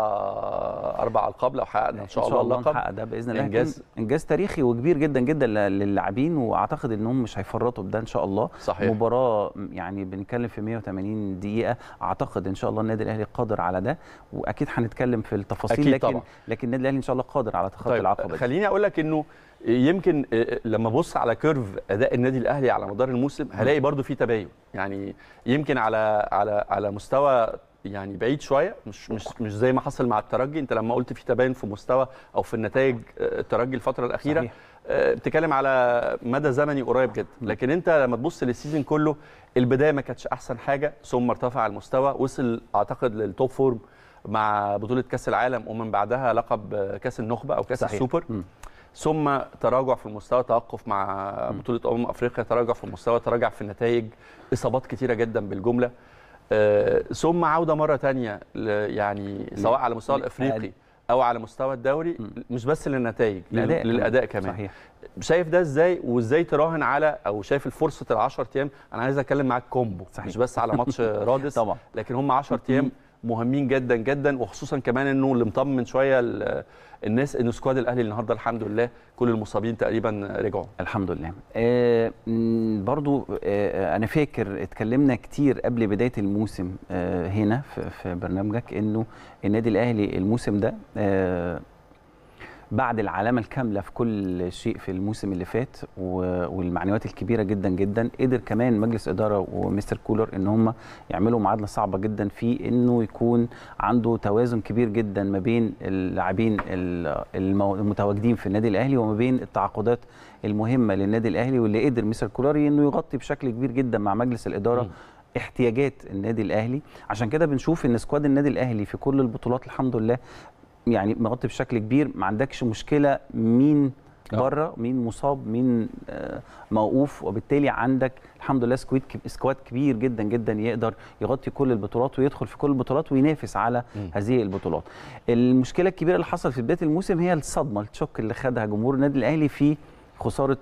اربع القاب لو حققنا ان شاء, الله اللقب نحقق ده باذن الله انجاز انجاز تاريخي وكبير جدا جدا للاعبين واعتقد انهم مش هيفرطوا بده ان شاء الله صحيح مباراه يعني بنتكلم في 180 دقيقه اعتقد ان شاء الله النادي الاهلي قادر على ده واكيد هنتكلم في التفاصيل أكيد لكن طبعا. لكن النادي الاهلي ان شاء الله قادر على تخطي طيب العقبه خليني اقول لك انه يمكن آه، آه، لما ابص على كيرف اداء النادي الاهلي على مدار الموسم هلاقي برضو في تباين يعني يمكن على على على مستوى يعني بعيد شويه مش مش مش زي ما حصل مع الترجي انت لما قلت في تباين في مستوى او في النتائج آه، الترجي الفتره الاخيره صحيح. بتتكلم على مدى زمني قريب جدا لكن انت لما تبص للسيزون كله البدايه ما كانتش احسن حاجه ثم ارتفع المستوى وصل اعتقد للتوب فورم مع بطوله كاس العالم ومن بعدها لقب كاس النخبه او كاس صحيح. السوبر م. ثم تراجع في المستوى توقف مع بطوله امم افريقيا تراجع في المستوى تراجع في النتائج اصابات كتيره جدا بالجمله آه، ثم عوده مره ثانيه يعني سواء على مستوى الافريقي او على مستوى الدوري مش بس للنتائج للاداء, للأداء كمان صحيح. شايف ده ازاي وازاي تراهن على او شايف الفرصه ال 10 ايام انا عايز اتكلم معاك كومبو صحيح. مش بس على ماتش رادس طبعا لكن هم 10 ايام مهمين جدا جدا وخصوصا كمان انه اللي مطمن شويه الناس ان سكواد الاهلي النهارده الحمد لله كل المصابين تقريبا رجعوا الحمد لله آه برضو آه،, آه انا فاكر اتكلمنا كتير قبل بدايه الموسم آه هنا في, برنامجك انه النادي الاهلي الموسم ده آه بعد العلامه الكامله في كل شيء في الموسم اللي فات والمعنويات الكبيره جدا جدا قدر كمان مجلس اداره ومستر كولر ان هم يعملوا معادله صعبه جدا في انه يكون عنده توازن كبير جدا ما بين اللاعبين المتواجدين في النادي الاهلي وما بين التعاقدات المهمه للنادي الاهلي واللي قدر مستر كولر انه يغطي بشكل كبير جدا مع مجلس الاداره م. احتياجات النادي الاهلي عشان كده بنشوف ان سكواد النادي الاهلي في كل البطولات الحمد لله يعني مغطي بشكل كبير ما عندكش مشكله مين بره مين مصاب مين آه، موقوف وبالتالي عندك الحمد لله سكواد سكواد كبير جدا جدا يقدر يغطي كل البطولات ويدخل في كل البطولات وينافس على هذه البطولات. المشكله الكبيره اللي حصلت في بدايه الموسم هي الصدمه الشوك اللي خدها جمهور النادي الاهلي في خساره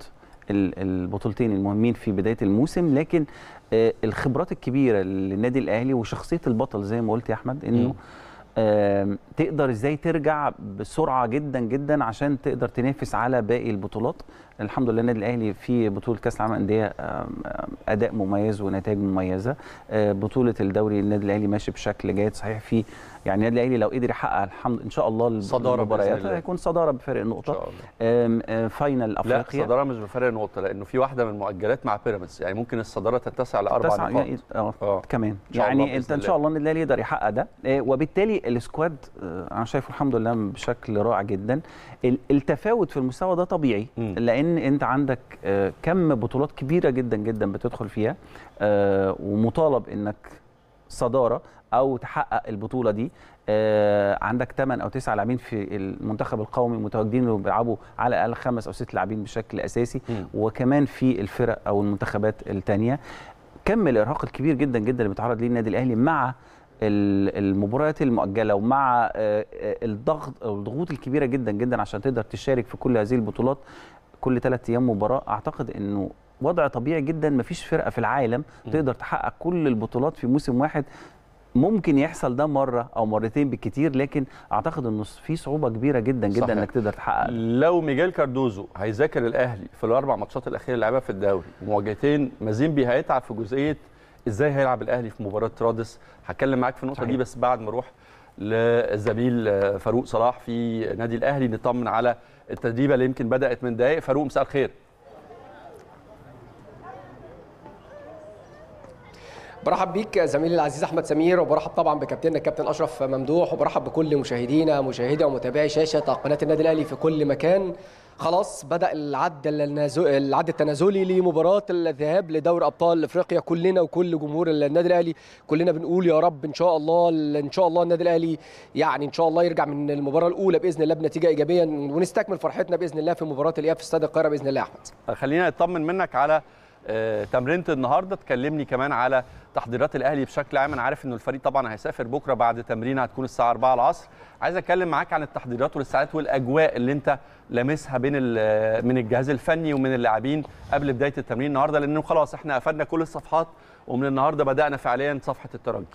البطولتين المهمين في بدايه الموسم لكن آه، الخبرات الكبيره للنادي الاهلي وشخصيه البطل زي ما قلت يا احمد انه م. تقدر ازاي ترجع بسرعه جدا جدا عشان تقدر تنافس على باقي البطولات الحمد لله النادي الاهلي في بطوله كاس العالم الانديه اداء مميز ونتائج مميزه آه، بطوله الدوري النادي الاهلي ماشي بشكل جيد صحيح في يعني النادي الاهلي لو قدر يحقق الحمد ان شاء الله صداره المباريات هيكون صداره بفارق نقطه إن شاء الله. فاينل آه، افريقيا لا صداره مش بفارق نقطه لانه في واحده من المؤجلات مع بيراميدز يعني ممكن الصداره تتسع لاربع نقاط يعني اه, آه. كمان يعني انت ان شاء الله النادي الاهلي يقدر يحقق ده وبالتالي السكواد انا شايفه الحمد لله بشكل رائع جدا التفاوت في المستوى ده طبيعي لان لان انت عندك آه، كم بطولات كبيره جدا جدا بتدخل فيها آه، ومطالب انك صداره او تحقق البطوله دي آه، عندك 8 او 9 لاعبين في المنتخب القومي متواجدين وبيلعبوا على الاقل خمس او ست لاعبين بشكل اساسي وكمان في الفرق او المنتخبات الثانيه كم الارهاق الكبير جدا جدا اللي بيتعرض ليه النادي الاهلي مع المباريات المؤجله ومع الضغط الضغوط الكبيره جدا جدا عشان تقدر تشارك في كل هذه البطولات كل ثلاث ايام مباراه اعتقد انه وضع طبيعي جدا مفيش فرقه في العالم تقدر تحقق كل البطولات في موسم واحد ممكن يحصل ده مره او مرتين بالكتير لكن اعتقد انه في صعوبه كبيره جدا جدا انك تقدر تحقق لو ميجيل كاردوزو هيذاكر الاهلي في الاربع ماتشات الاخيره اللي لعبها في الدوري مواجهتين مازيمبي هيتعب في جزئيه ازاي هيلعب الاهلي في مباراه رادس هتكلم معاك في النقطه صحيح. دي بس بعد ما اروح للزميل فاروق صلاح في نادي الاهلي نطمن على التدريبه اللي يمكن بدات من دقائق فاروق مساء الخير برحب بيك زميلي العزيز احمد سمير وبرحب طبعا بكابتننا الكابتن اشرف ممدوح وبرحب بكل مشاهدينا مشاهدي ومتابعي شاشه قناه النادي الاهلي في كل مكان خلاص بدا العد العد التنازلي لمباراه الذهاب لدوري ابطال افريقيا كلنا وكل جمهور النادي الاهلي كلنا بنقول يا رب ان شاء الله ان شاء الله النادي الاهلي يعني ان شاء الله يرجع من المباراه الاولى باذن الله بنتيجه ايجابيه ونستكمل فرحتنا باذن الله في مباراه الاياب في استاد القاهره باذن الله يا احمد خلينا نطمن منك على آه، تمرينه النهارده تكلمني كمان على تحضيرات الاهلي بشكل عام انا عارف ان الفريق طبعا هيسافر بكره بعد تمرين هتكون الساعه 4 العصر عايز اتكلم معاك عن التحضيرات والساعات والاجواء اللي انت لامسها بين من الجهاز الفني ومن اللاعبين قبل بدايه التمرين النهارده لانه خلاص احنا قفلنا كل الصفحات ومن النهارده بدانا فعليا صفحه الترجي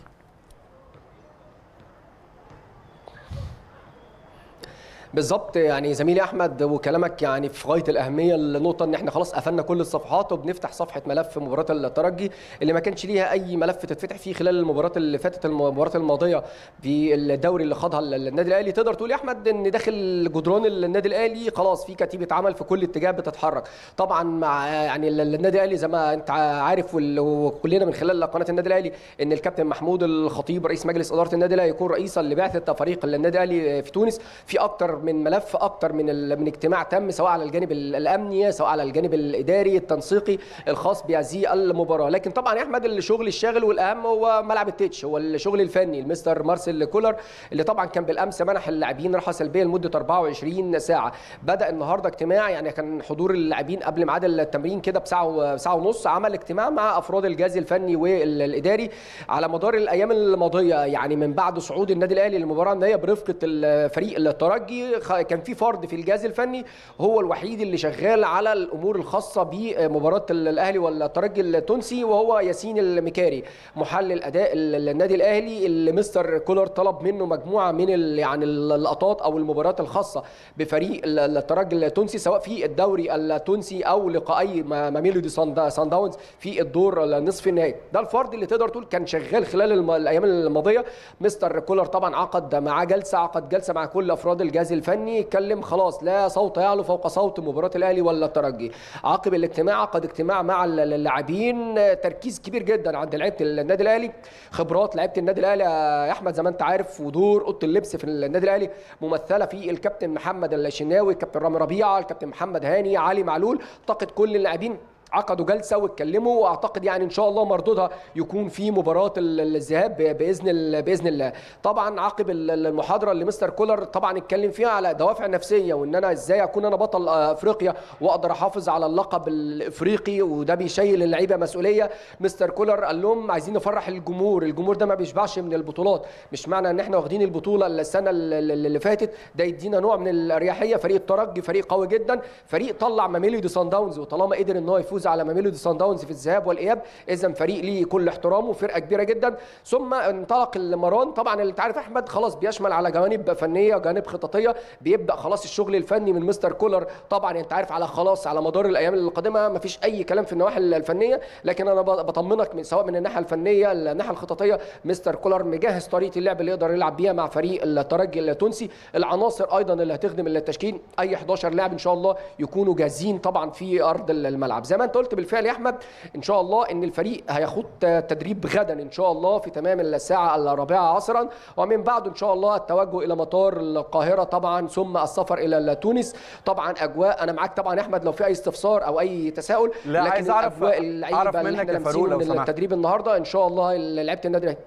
بالظبط يعني زميلي احمد وكلامك يعني في غايه الاهميه النقطه ان احنا خلاص قفلنا كل الصفحات وبنفتح صفحه ملف مباراه الترجي اللي ما كانش ليها اي ملف تتفتح فيه خلال المباراه اللي فاتت المباراه الماضيه في الدوري اللي خاضها النادي الاهلي تقدر تقول يا احمد ان داخل جدران النادي الاهلي خلاص في كتيبه عمل في كل اتجاه بتتحرك طبعا مع يعني النادي الاهلي زي ما انت عارف وكلنا من خلال قناه النادي الاهلي ان الكابتن محمود الخطيب رئيس مجلس اداره النادي الاهلي يكون رئيسا لبعثه فريق النادي الاهلي في تونس في اكثر من ملف اكتر من من اجتماع تم سواء على الجانب الامني سواء على الجانب الاداري التنسيقي الخاص بهذه المباراه لكن طبعا يا احمد الشغل الشاغل والاهم هو ملعب التيتش هو الشغل الفني المستر مارسيل كولر اللي طبعا كان بالامس منح اللاعبين راحه سلبيه لمده 24 ساعه بدا النهارده اجتماع يعني كان حضور اللاعبين قبل ميعاد التمرين كده بساعه ساعه ونص عمل اجتماع مع افراد الجهاز الفني والاداري على مدار الايام الماضيه يعني من بعد صعود النادي الاهلي للمباراه النهائيه برفقه الفريق الترجي كان في فرد في الجهاز الفني هو الوحيد اللي شغال على الامور الخاصه بمباراه الاهلي والترجي التونسي وهو ياسين المكاري محلل اداء النادي الاهلي اللي مستر كولر طلب منه مجموعه من يعني اللقطات او المباريات الخاصه بفريق الترجي التونسي سواء في الدوري التونسي او لقائي ميلودي سان داونز في الدور النصف النهائي ده الفرد اللي تقدر تقول كان شغال خلال الايام الماضيه مستر كولر طبعا عقد معاه جلسه عقد جلسه مع كل افراد الجهاز الفني يتكلم خلاص لا صوت يعلو فوق صوت مباراه الاهلي ولا الترجي عقب الاجتماع عقد اجتماع مع اللاعبين تركيز كبير جدا عند لعيبه النادي الاهلي خبرات لعيبه النادي الاهلي يا آه، احمد زي ما انت عارف ودور اوضه اللبس في النادي الاهلي ممثله في الكابتن محمد الشناوي الكابتن رامي ربيعه الكابتن محمد هاني علي معلول طاقه كل اللاعبين عقدوا جلسه واتكلموا واعتقد يعني ان شاء الله مردودها يكون في مباراه الذهاب باذن باذن الله طبعا عقب المحاضره اللي مستر كولر طبعا اتكلم فيها على دوافع نفسيه وان انا ازاي اكون انا بطل آه، افريقيا واقدر احافظ على اللقب الافريقي وده بيشيل اللعيبه مسؤوليه مستر كولر قال لهم عايزين نفرح الجمهور الجمهور ده ما بيشبعش من البطولات مش معنى ان احنا واخدين البطوله السنه اللي فاتت ده يدينا نوع من الاريحيه فريق الترجي فريق قوي جدا فريق طلع ماميلي دي سان داونز وطالما قدر ان هو يفوز سيفوز على ميلودي سان داونز في الذهاب والاياب اذا فريق ليه كل احترامه فرقه كبيره جدا ثم انطلق المران طبعا اللي عارف احمد خلاص بيشمل على جوانب فنيه جوانب خططيه بيبدا خلاص الشغل الفني من مستر كولر طبعا انت عارف على خلاص على مدار الايام القادمه ما فيش اي كلام في النواحي الفنيه لكن انا بطمنك من سواء من الناحيه الفنيه الناحيه الخططيه مستر كولر مجهز طريقه اللعب اللي يقدر يلعب بيها مع فريق الترجي التونسي العناصر ايضا اللي هتخدم التشكيل اي 11 لاعب ان شاء الله يكونوا جاهزين طبعا في ارض الملعب زي ما انت انت قلت بالفعل يا احمد ان شاء الله ان الفريق هيخوض تدريب غدا ان شاء الله في تمام الساعه الرابعه عصرا ومن بعده ان شاء الله التوجه الى مطار القاهره طبعا ثم السفر الى تونس طبعا اجواء انا معاك طبعا يا احمد لو في اي استفسار او اي تساؤل لا لكن عايز اعرف اعرف منك يا فاروق لامسين من التدريب النهارده ان شاء الله لعيبه النادي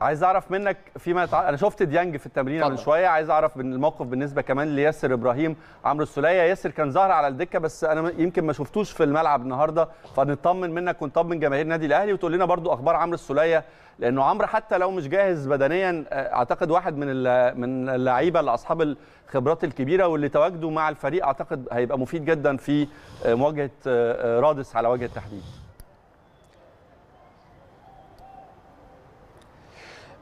عايز اعرف منك فيما يتعلق انا شفت ديانج في التمرين من شويه عايز اعرف الموقف بالنسبه كمان لياسر ابراهيم عمرو السوليه ياسر كان ظاهر على الدكه بس انا يمكن ما شفتوش في الملعب النهارده فنطمن منك ونطمن جماهير النادي الاهلي وتقول لنا برضو اخبار عمرو السوليه لانه عمرو حتى لو مش جاهز بدنيا آه، اعتقد واحد من من اللعيبه اللي اصحاب الخبرات الكبيره واللي تواجده مع الفريق اعتقد هيبقى مفيد جدا في آه، مواجهه آه، رادس على وجه التحديد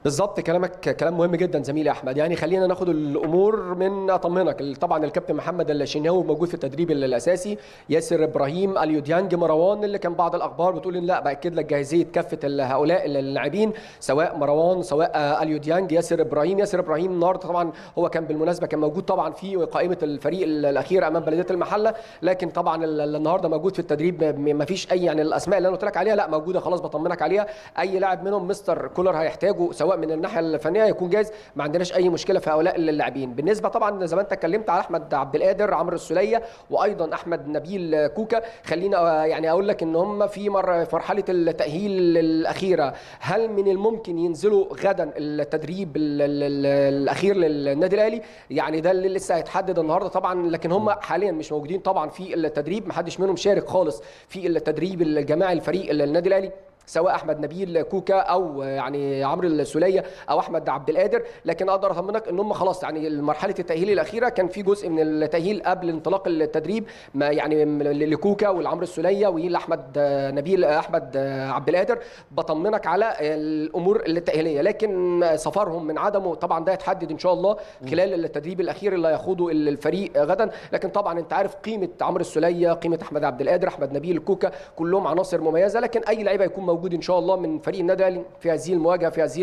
بالظبط كلامك كلام مهم جدا زميلي احمد يعني خلينا ناخد الامور من اطمنك طبعا الكابتن محمد الشناوي موجود في التدريب الاساسي ياسر ابراهيم اليوديانج مروان اللي كان بعض الاخبار بتقول ان لا باكد لك جاهزيه كافه هؤلاء اللاعبين سواء مروان سواء اليوديانج ياسر ابراهيم ياسر ابراهيم النهارده طبعا هو كان بالمناسبه كان موجود طبعا في قائمه الفريق الاخير امام بلديه المحله لكن طبعا النهارده موجود في التدريب ما فيش اي يعني الاسماء اللي انا قلت لك عليها لا موجوده خلاص بطمنك عليها اي لاعب منهم مستر كولر هيحتاجه سواء من الناحيه الفنيه يكون جاهز ما عندناش اي مشكله في هؤلاء اللاعبين بالنسبه طبعا زي ما انت اتكلمت على احمد عبد القادر عمرو السليه وايضا احمد نبيل كوكا خلينا يعني اقول لك ان هم في مره في مرحله التاهيل الاخيره هل من الممكن ينزلوا غدا التدريب الاخير للنادي الاهلي يعني ده اللي لسه هيتحدد النهارده طبعا لكن هم حاليا مش موجودين طبعا في التدريب محدش منهم شارك خالص في التدريب الجماعي الفريق النادي الاهلي سواء احمد نبيل كوكا او يعني عمرو السوليه او احمد عبد القادر لكن اقدر اطمنك ان هم خلاص يعني مرحله التاهيل الاخيره كان في جزء من التاهيل قبل انطلاق التدريب ما يعني لكوكا ولعمرو السوليه ولاحمد نبيل احمد عبد القادر بطمنك على الامور التاهيليه لكن سفرهم من عدمه طبعا ده هيتحدد ان شاء الله خلال التدريب الاخير اللي هيخوضه الفريق غدا لكن طبعا انت عارف قيمه عمرو السوليه قيمه احمد عبد القادر احمد نبيل كوكا كلهم عناصر مميزه لكن اي لعيبه هيكون موجود ان شاء الله من فريق النادي الاهلي في هذه المواجهه في هذه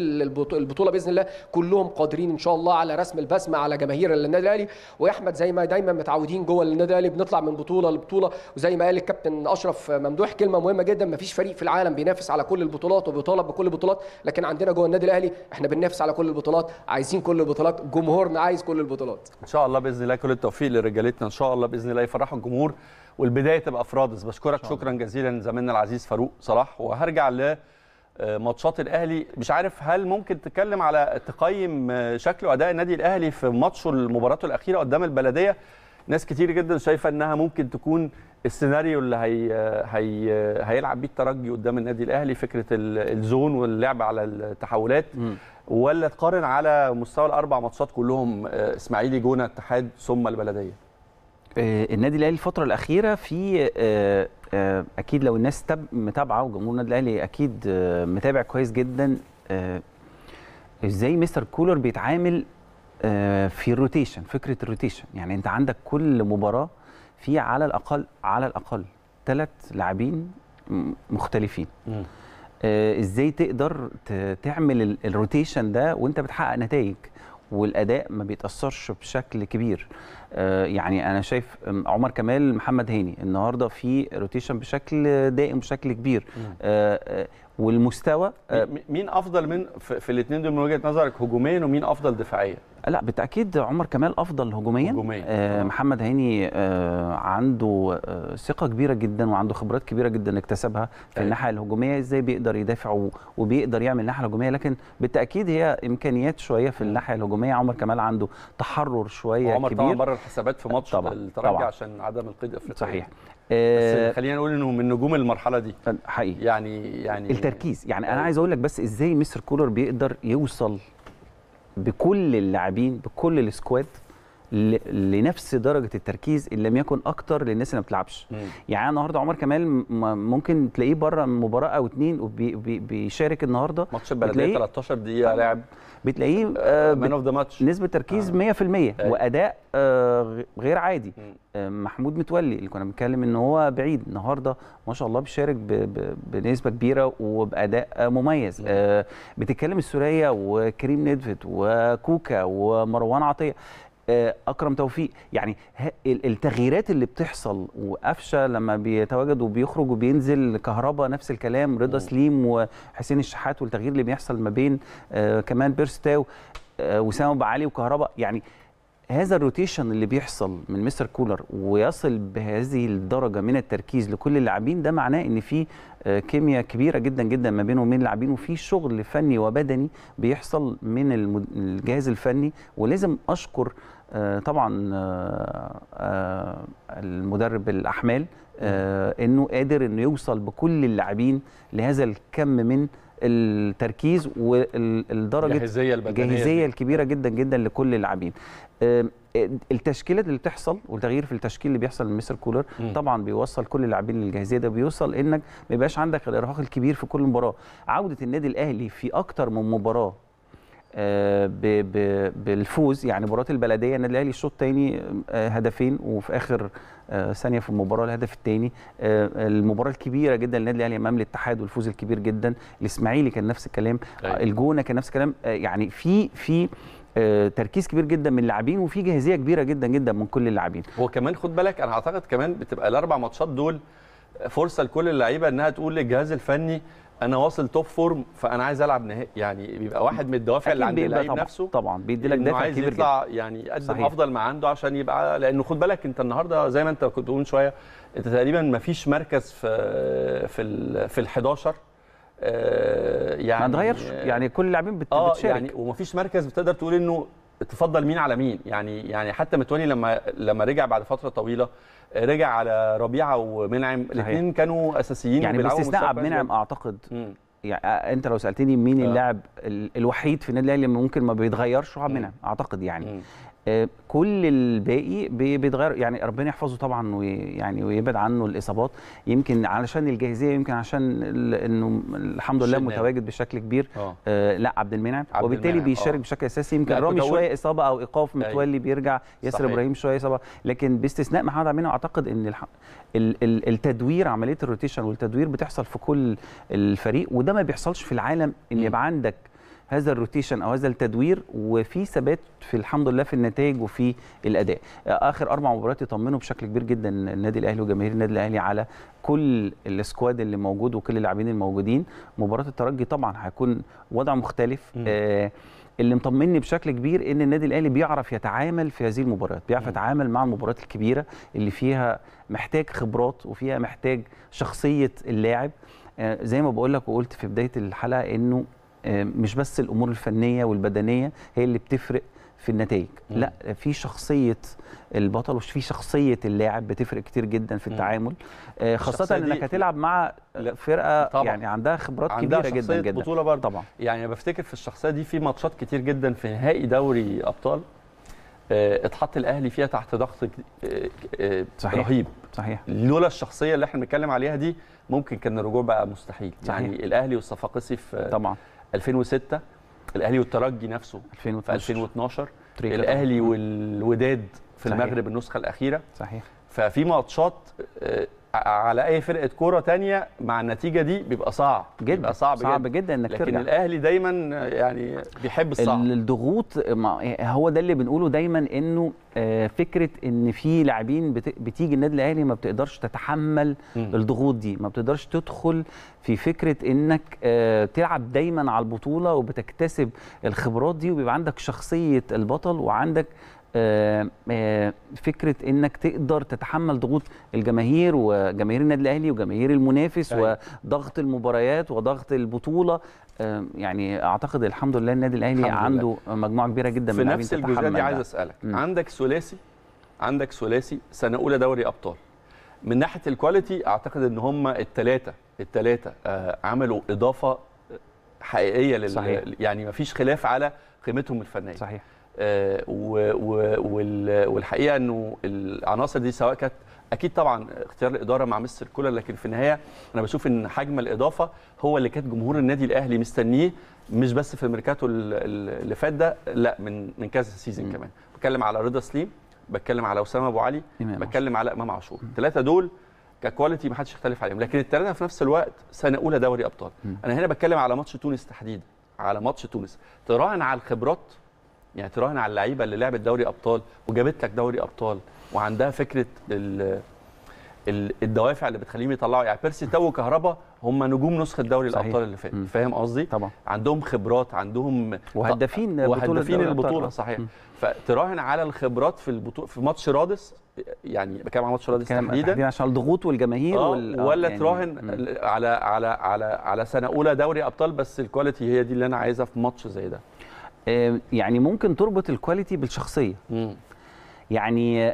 البطوله باذن الله كلهم قادرين ان شاء الله على رسم البسمه على جماهير النادي الاهلي ويا احمد زي ما دايما متعودين جوه النادي الاهلي بنطلع من بطوله لبطوله وزي ما قال الكابتن اشرف ممدوح كلمه مهمه جدا ما فيش فريق في العالم بينافس على كل البطولات وبيطالب بكل البطولات لكن عندنا جوه النادي الاهلي احنا بننافس على كل البطولات عايزين كل البطولات جمهورنا عايز كل البطولات ان شاء الله باذن الله كل التوفيق لرجالتنا ان شاء الله باذن الله يفرحوا الجمهور والبدايه تبقى في رادس بشكرك شكرا جزيلا زميلنا العزيز فاروق صلاح وهرجع ل آه، ماتشات الاهلي مش عارف هل ممكن تتكلم على تقيم آه، شكل واداء النادي الاهلي في ماتشه مباراته الاخيره قدام البلديه ناس كتير جدا شايفه انها ممكن تكون السيناريو اللي هي آه، هي هيلعب بيه الترجي قدام النادي الاهلي فكره الزون واللعب على التحولات م. ولا تقارن على مستوى الاربع ماتشات كلهم اسماعيلي جونه اتحاد ثم البلديه آه، النادي الاهلي الفتره الاخيره في آه، آه، اكيد لو الناس متابعه وجمهور النادي الاهلي اكيد متابع كويس جدا ازاي مستر كولر بيتعامل في الروتيشن فكره الروتيشن يعني انت عندك كل مباراه في على الاقل على الاقل ثلاث لاعبين مختلفين ازاي تقدر تعمل الروتيشن ده وانت بتحقق نتائج والاداء ما بيتاثرش بشكل كبير آه، يعني انا شايف عمر كمال محمد هاني النهارده في روتيشن بشكل دائم بشكل كبير والمستوى آه، مين افضل من في الاثنين دول من وجهه نظرك هجوميا ومين افضل دفاعيا لا بالتاكيد عمر كمال افضل هجوميا هجوميا آه محمد هاني آه عنده آه ثقه كبيره جدا وعنده خبرات كبيره جدا اكتسبها في أيه. الناحيه الهجوميه ازاي بيقدر يدافع وبيقدر يعمل الناحيه الهجوميه لكن بالتاكيد هي امكانيات شويه في الناحيه الهجوميه عمر كمال عنده تحرر شويه عمر كبير عمر طبعا بره الحسابات في ماتش الترجي عشان عدم القيد الافريقي صحيح بس آه، خلينا نقول انه من نجوم المرحله دي حقيقي يعني يعني التركيز يعني انا أيوة. عايز اقول لك بس ازاي مستر كولر بيقدر يوصل بكل اللاعبين بكل السكواد لنفس درجه التركيز ان لم يكن اكتر للناس اللي ما بتلعبش يعني النهارده عمر كمال ممكن تلاقيه بره مباراه او اتنين وبيشارك النهارده ماتش البلديه 13 دقيقه آه، لعب بتلاقيه مان اوف ذا ماتش نسبه تركيز آه. 100% آه. واداء آه غير عادي آه محمود متولي اللي كنا بنتكلم ان هو بعيد النهارده ما شاء الله بيشارك بنسبه كبيره وباداء مميز آه بتتكلم السوريه وكريم ندفت وكوكا ومروان عطيه آه، اكرم توفيق يعني التغييرات اللي بتحصل وقفشه لما بيتواجد وبيخرج وبينزل كهربا نفس الكلام رضا سليم وحسين الشحات والتغيير اللي بيحصل ما بين آه، كمان بيرستاو آه، وسام ابو علي وكهربا يعني هذا الروتيشن اللي بيحصل من مستر كولر ويصل بهذه الدرجه من التركيز لكل اللاعبين ده معناه ان في آه، كيمياء كبيره جدا جدا ما بينهم وبين اللاعبين وفي شغل فني وبدني بيحصل من الجهاز الفني ولازم اشكر آه، طبعا آه، المدرب الاحمال انه قادر انه يوصل بكل اللاعبين لهذا الكم من التركيز والدرجه الجاهزيه البدنيه الجاهزيه الكبيره جدا جدا لكل اللاعبين آه، التشكيلات اللي بتحصل والتغيير في التشكيل اللي بيحصل لمستر كولر م. طبعا بيوصل كل اللاعبين للجاهزيه ده بيوصل انك ما يبقاش عندك الارهاق الكبير في كل مباراه عوده النادي الاهلي في اكتر من مباراه آه، بالفوز يعني مباراه البلديه النادي الاهلي الشوط الثاني آه، هدفين وفي اخر ثانيه في المباراه الهدف الثاني المباراه الكبيره جدا للنادي الاهلي امام الاتحاد والفوز الكبير جدا الاسماعيلي كان نفس الكلام أيوة. الجونه كان نفس الكلام يعني في في آه، تركيز كبير جدا من اللاعبين وفي جاهزيه كبيره جدا جدا من كل اللاعبين وكمان خد بالك انا اعتقد كمان بتبقى الاربع ماتشات دول فرصه لكل اللعيبه انها تقول للجهاز الفني انا واصل توب فورم فانا عايز العب نهائي يعني بيبقى واحد من الدوافع اللي عند اللعيب نفسه طبعا بيدي لك دافع عايز كبير يطلع جدا. يعني يقدم افضل ما عنده عشان يبقى لانه خد بالك انت النهارده زي ما انت كنت بتقول شويه انت تقريبا ما فيش مركز في في ال 11 آه، يعني ما تغيرش آه، يعني كل اللاعبين بت... آه بتشارك يعني ومفيش مركز بتقدر تقول انه تفضل مين على مين يعني يعني حتى متولي لما لما رجع بعد فتره طويله آه، رجع على ربيعه ومنعم الاثنين كانوا اساسيين يعني باستثناء عبد المنعم اعتقد يعني انت لو سالتني مين اللاعب الوحيد في النادي الاهلي اللي ممكن ما بيتغيرش هو عبد المنعم اعتقد يعني مم. آه، كل الباقي بيتغير يعني ربنا يحفظه طبعا ويعني ويبعد عنه الاصابات يمكن علشان الجاهزيه يمكن عشان انه الحمد لله متواجد بشكل كبير آه, آه، لا عبد المنعم وبالتالي بيشارك أوه. بشكل اساسي يمكن رامي شويه اصابه او ايقاف أيوه. متولي بيرجع ياسر ابراهيم شويه اصابه لكن باستثناء محمد عبد المنعم اعتقد ان الح... ال... ال... التدوير عمليه الروتيشن والتدوير بتحصل في كل الفريق وده ما بيحصلش في العالم ان يبقى عندك هذا الروتيشن او هذا التدوير وفي ثبات في الحمد لله في النتائج وفي الاداء اخر اربع مباريات يطمنوا بشكل كبير جدا النادي الاهلي وجماهير النادي الاهلي على كل السكواد اللي موجود وكل اللاعبين الموجودين مباراه الترجي طبعا هيكون وضع مختلف آه، اللي مطمني بشكل كبير ان النادي الاهلي بيعرف يتعامل في هذه المباريات بيعرف يتعامل مع المباريات الكبيره اللي فيها محتاج خبرات وفيها محتاج شخصيه اللاعب آه، زي ما بقول لك وقلت في بدايه الحلقه انه آه، مش بس الامور الفنيه والبدنيه هي اللي بتفرق في النتائج لا في شخصيه البطل وفي شخصيه اللاعب بتفرق كتير جدا في التعامل آه، خاصه انك هتلعب مع فرقه طبعًا. يعني عندها خبرات عندها كبيره جدا جدا بطوله برضه طبعا يعني انا بفتكر في الشخصيه دي في ماتشات كتير جدا في نهائي دوري ابطال آه، اتحط الاهلي فيها تحت ضغط صحيح. رهيب صحيح لولا الشخصيه اللي احنا بنتكلم عليها دي ممكن كان الرجوع بقى مستحيل يعني صحيح. يعني الاهلي والصفاقسي في طبعا 2006 الاهلي والترجي نفسه 2012 في 2012 الاهلي والوداد في صحيح. المغرب النسخه الاخيره صحيح ففي ماتشات آه، على اي فرقه كوره تانية مع النتيجه دي بيبقى صعب جدا بيبقى صعب, صعب جدا, جدا انك لكن ترجع. الاهلي دايما يعني بيحب الصعب الضغوط هو ده اللي بنقوله دايما انه آه، فكره ان في لاعبين بتيجي النادي الاهلي ما بتقدرش تتحمل الضغوط دي ما بتقدرش تدخل في فكره انك آه، تلعب دايما على البطوله وبتكتسب الخبرات دي وبيبقى عندك شخصيه البطل وعندك آه، آه، فكره انك تقدر تتحمل ضغوط الجماهير وجماهير النادي الاهلي وجماهير المنافس أيه. وضغط المباريات وضغط البطوله آه، يعني اعتقد الحمد لله النادي الاهلي عنده لله. مجموعه كبيره جدا من في نفس الجزئيه دي عايز اسالك م. عندك ثلاثي عندك ثلاثي سنه اولى دوري ابطال من ناحيه الكواليتي اعتقد ان هم الثلاثه الثلاثه عملوا اضافه حقيقيه لل صحيح. يعني فيش خلاف على قيمتهم الفنيه صحيح آه، والحقيقه انه العناصر دي سواء كانت اكيد طبعا اختيار الاداره مع مستر كولر لكن في النهايه انا بشوف ان حجم الاضافه هو اللي كان جمهور النادي الاهلي مستنيه مش بس في الميركاتو اللي فات ده لا من من كذا سيزون كمان بتكلم على رضا سليم بتكلم على اسامه ابو علي بتكلم على امام عاشور الثلاثه دول ككواليتي ما حدش يختلف عليهم لكن الثلاثه في نفس الوقت سنه اولى دوري ابطال م. انا هنا بتكلم على ماتش تونس تحديدا على ماتش تونس تراهن على الخبرات يعني تراهن على اللعيبه اللي لعبت دوري ابطال وجابت لك دوري ابطال وعندها فكره الدوافع اللي بتخليهم يطلعوا يعني بيرسي تاو وكهربا هم نجوم نسخه دوري الابطال اللي فات فاهم قصدي طبعا عندهم خبرات عندهم وهدافين وهدافين البطوله صحيح فتراهن على الخبرات في البطوله في ماتش رادس يعني بتكلم على ماتش رادس تحديدا عشان الضغوط والجماهير آه وال... آه، ولا يعني تراهن على على على على سنه اولى دوري ابطال بس الكواليتي هي دي اللي انا عايزها في ماتش زي ده يعني ممكن تربط الكواليتي بالشخصيه يعني